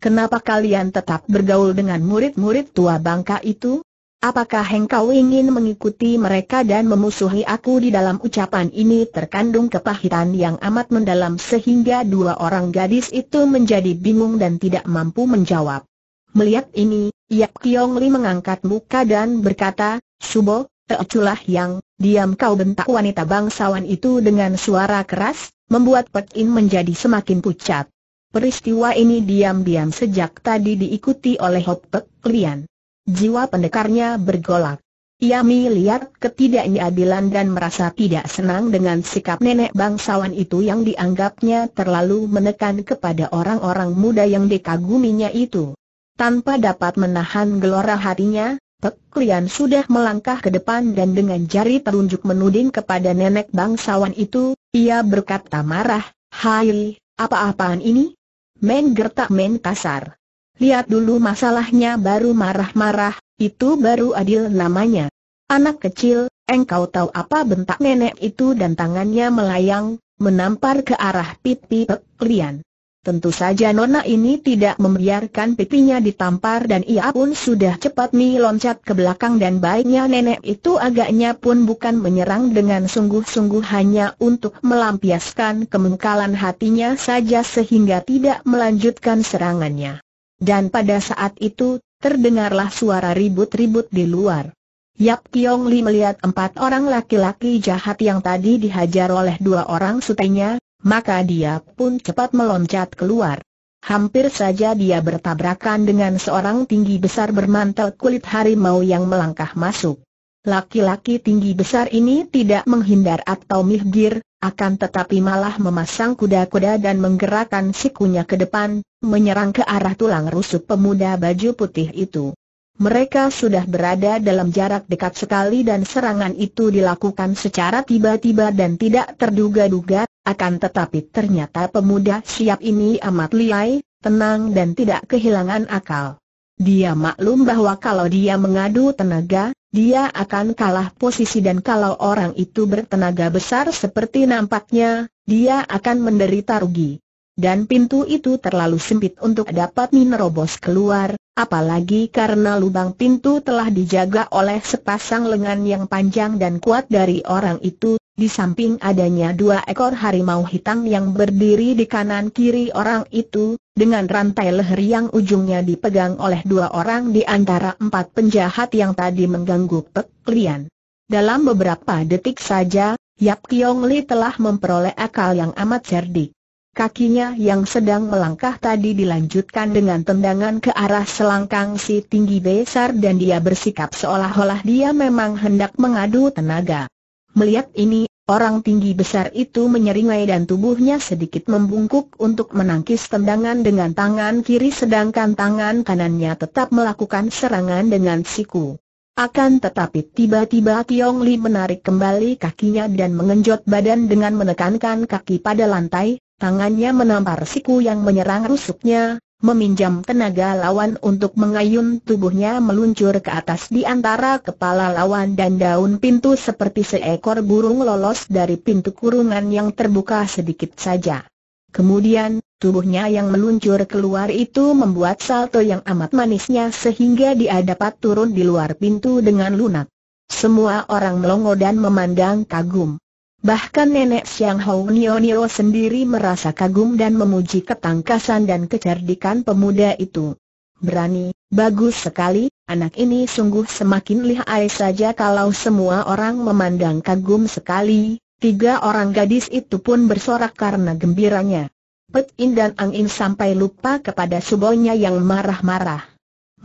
Kenapa kalian tetap bergaul dengan murid-murid tua bangka itu? Apakah engkau ingin mengikuti mereka dan memusuhi aku di dalam ucapan ini terkandung kepahitan yang amat mendalam sehingga dua orang gadis itu menjadi bingung dan tidak mampu menjawab. Melihat ini, Yap Kiong Li mengangkat muka dan berkata, Subo, Teoculah yang, diam kau bentak wanita bangsawan itu dengan suara keras, membuat Pek In menjadi semakin pucat. Peristiwa ini diam-diam sejak tadi diikuti oleh Hop Pek Lian. Jiwa pendekarnya bergolak. Ia melihat ketidakadilan dan merasa tidak senang dengan sikap nenek bangsawan itu yang dianggapnya terlalu menekan kepada orang-orang muda yang dikaguminya itu. Tanpa dapat menahan gelora hatinya, Pek Lian sudah melangkah ke depan dan dengan jari telunjuk menuding kepada nenek bangsawan itu, ia berkata marah, Hai, apa-apaan ini? Main gertak main kasar. Lihat dulu masalahnya baru marah-marah, itu baru adil namanya. Anak kecil, engkau tahu apa bentak nenek itu dan tangannya melayang, menampar ke arah pipi Pek Lian. Tentu saja Nona ini tidak membiarkan pipinya ditampar dan ia pun sudah cepat meloncat ke belakang dan baiknya nenek itu agaknya pun bukan menyerang dengan sungguh-sungguh hanya untuk melampiaskan kemengkalan hatinya saja sehingga tidak melanjutkan serangannya. Dan pada saat itu, terdengarlah suara ribut-ribut di luar. Yap Kiong Li melihat empat orang laki-laki jahat yang tadi dihajar oleh dua orang sutenya, maka dia pun cepat meloncat keluar. Hampir saja dia bertabrakan dengan seorang tinggi besar bermantel kulit harimau yang melangkah masuk. Laki-laki tinggi besar ini tidak menghindar atau mihgir, akan tetapi malah memasang kuda-kuda dan menggerakkan sikunya ke depan, menyerang ke arah tulang rusuk pemuda baju putih itu. Mereka sudah berada dalam jarak dekat sekali dan serangan itu dilakukan secara tiba-tiba dan tidak terduga-duga, akan tetapi ternyata pemuda siap ini amat liai, tenang dan tidak kehilangan akal. Dia maklum bahwa kalau dia mengadu tenaga, dia akan kalah posisi dan kalau orang itu bertenaga besar seperti nampaknya, dia akan menderita rugi. Dan pintu itu terlalu sempit untuk dapat menerobos keluar, apalagi karena lubang pintu telah dijaga oleh sepasang lengan yang panjang dan kuat dari orang itu, di samping adanya dua ekor harimau hitam yang berdiri di kanan kiri orang itu, dengan rantai leher yang ujungnya dipegang oleh dua orang di antara empat penjahat yang tadi mengganggu peklian. Dalam beberapa detik saja, Yap Kiong Li telah memperoleh akal yang amat cerdik. Kakinya yang sedang melangkah tadi dilanjutkan dengan tendangan ke arah selangkang si tinggi besar dan dia bersikap seolah-olah dia memang hendak mengadu tenaga. Melihat ini, orang tinggi besar itu menyeringai dan tubuhnya sedikit membungkuk untuk menangkis tendangan dengan tangan kiri sedangkan tangan kanannya tetap melakukan serangan dengan siku. Akan tetapi tiba-tiba Tiong Li menarik kembali kakinya dan mengenjot badan dengan menekankan kaki pada lantai, Tangannya menampar siku yang menyerang rusuknya, meminjam tenaga lawan untuk mengayun tubuhnya meluncur ke atas di antara kepala lawan dan daun pintu seperti seekor burung lolos dari pintu kurungan yang terbuka sedikit saja. Kemudian, tubuhnya yang meluncur keluar itu membuat salto yang amat manisnya sehingga dia dapat turun di luar pintu dengan lunak. Semua orang melongo dan memandang kagum. Bahkan nenek siang Hou Nio Nio sendiri merasa kagum dan memuji ketangkasan dan kecerdikan pemuda itu. Berani, bagus sekali, anak ini sungguh semakin lihai saja kalau semua orang memandang kagum sekali, tiga orang gadis itu pun bersorak karena gembiranya. Pet In dan Ang In sampai lupa kepada subonya yang marah-marah.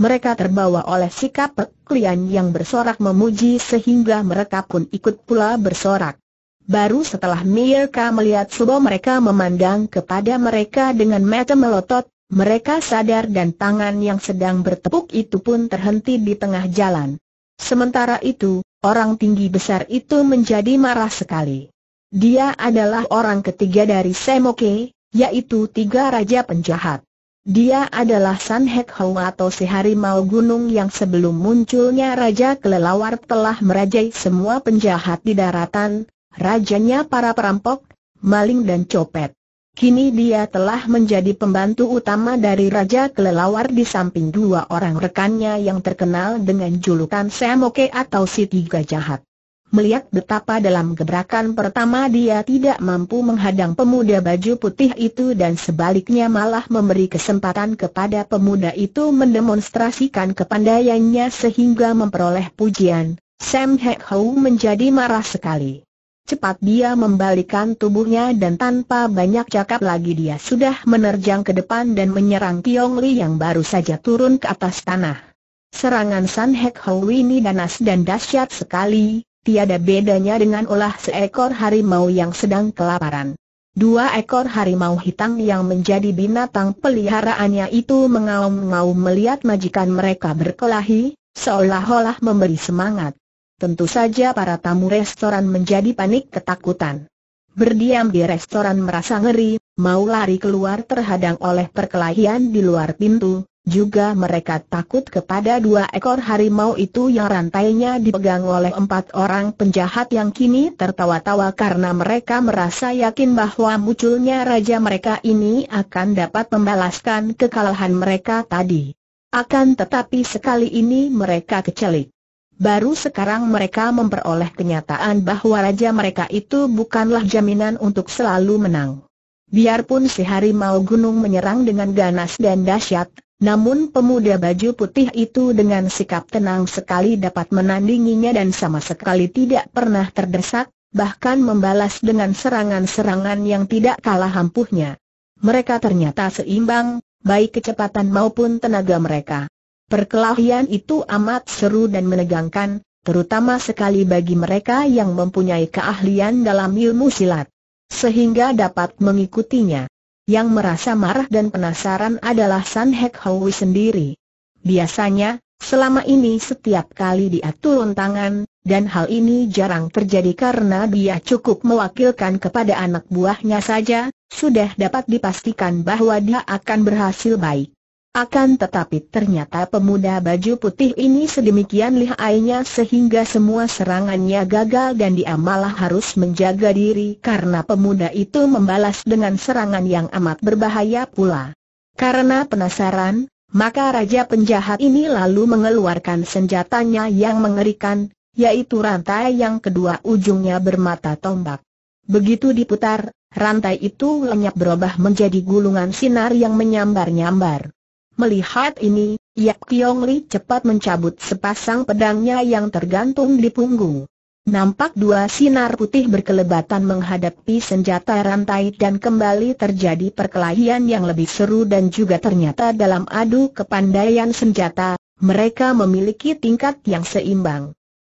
Mereka terbawa oleh sikap Pek Lian yang bersorak memuji sehingga mereka pun ikut pula bersorak. Baru setelah mereka melihat Subo mereka memandang kepada mereka dengan mata melotot, mereka sadar dan tangan yang sedang bertepuk itu pun terhenti di tengah jalan. Sementara itu, orang tinggi besar itu menjadi marah sekali. Dia adalah orang ketiga dari Semoke, yaitu tiga raja penjahat. Dia adalah San Hek Hou atau si harimau gunung yang sebelum munculnya Raja Kelelawar telah merajai semua penjahat di daratan, rajanya para perampok, maling dan copet. Kini dia telah menjadi pembantu utama dari Raja Kelelawar di samping dua orang rekannya yang terkenal dengan julukan Semoke atau si Tiga Jahat. Melihat betapa dalam gebrakan pertama dia tidak mampu menghadang pemuda baju putih itu dan sebaliknya malah memberi kesempatan kepada pemuda itu mendemonstrasikan kepandaiannya sehingga memperoleh pujian, Sam Hek Hou menjadi marah sekali cepat dia membalikan tubuhnya dan tanpa banyak cakap lagi dia sudah menerjang ke depan dan menyerang Kiong Li yang baru saja turun ke atas tanah. Serangan San Hek Hou ini ganas dan dahsyat sekali, tiada bedanya dengan ulah seekor harimau yang sedang kelaparan. Dua ekor harimau hitam yang menjadi binatang peliharaannya itu mengaum-ngaum melihat majikan mereka berkelahi, seolah-olah memberi semangat tentu saja para tamu restoran menjadi panik ketakutan. Berdiam di restoran merasa ngeri, mau lari keluar terhadang oleh perkelahian di luar pintu, juga mereka takut kepada dua ekor harimau itu yang rantainya dipegang oleh empat orang penjahat yang kini tertawa-tawa karena mereka merasa yakin bahwa munculnya raja mereka ini akan dapat membalaskan kekalahan mereka tadi. Akan tetapi sekali ini mereka kecelik. Baru sekarang mereka memperoleh kenyataan bahwa raja mereka itu bukanlah jaminan untuk selalu menang. Biarpun si harimau gunung menyerang dengan ganas dan dahsyat, namun pemuda baju putih itu dengan sikap tenang sekali dapat menandinginya dan sama sekali tidak pernah terdesak, bahkan membalas dengan serangan-serangan yang tidak kalah ampuhnya. Mereka ternyata seimbang, baik kecepatan maupun tenaga mereka. Perkelahian itu amat seru dan menegangkan, terutama sekali bagi mereka yang mempunyai keahlian dalam ilmu silat. Sehingga dapat mengikutinya. Yang merasa marah dan penasaran adalah San Hek Hoi sendiri. Biasanya, selama ini setiap kali dia turun tangan, dan hal ini jarang terjadi karena dia cukup mewakilkan kepada anak buahnya saja, sudah dapat dipastikan bahwa dia akan berhasil baik. Akan tetapi ternyata pemuda baju putih ini sedemikian lihainya sehingga semua serangannya gagal dan dia malah harus menjaga diri karena pemuda itu membalas dengan serangan yang amat berbahaya pula. Karena penasaran, maka raja penjahat ini lalu mengeluarkan senjatanya yang mengerikan, yaitu rantai yang kedua ujungnya bermata tombak. Begitu diputar, rantai itu lenyap berubah menjadi gulungan sinar yang menyambar-nyambar. Melihat ini, Yap Kiong Li cepat mencabut sepasang pedangnya yang tergantung di punggung. Nampak dua sinar putih berkelebatan menghadapi senjata rantai dan kembali terjadi perkelahian yang lebih seru dan juga ternyata dalam adu kepandaian senjata, mereka memiliki tingkat yang seimbang.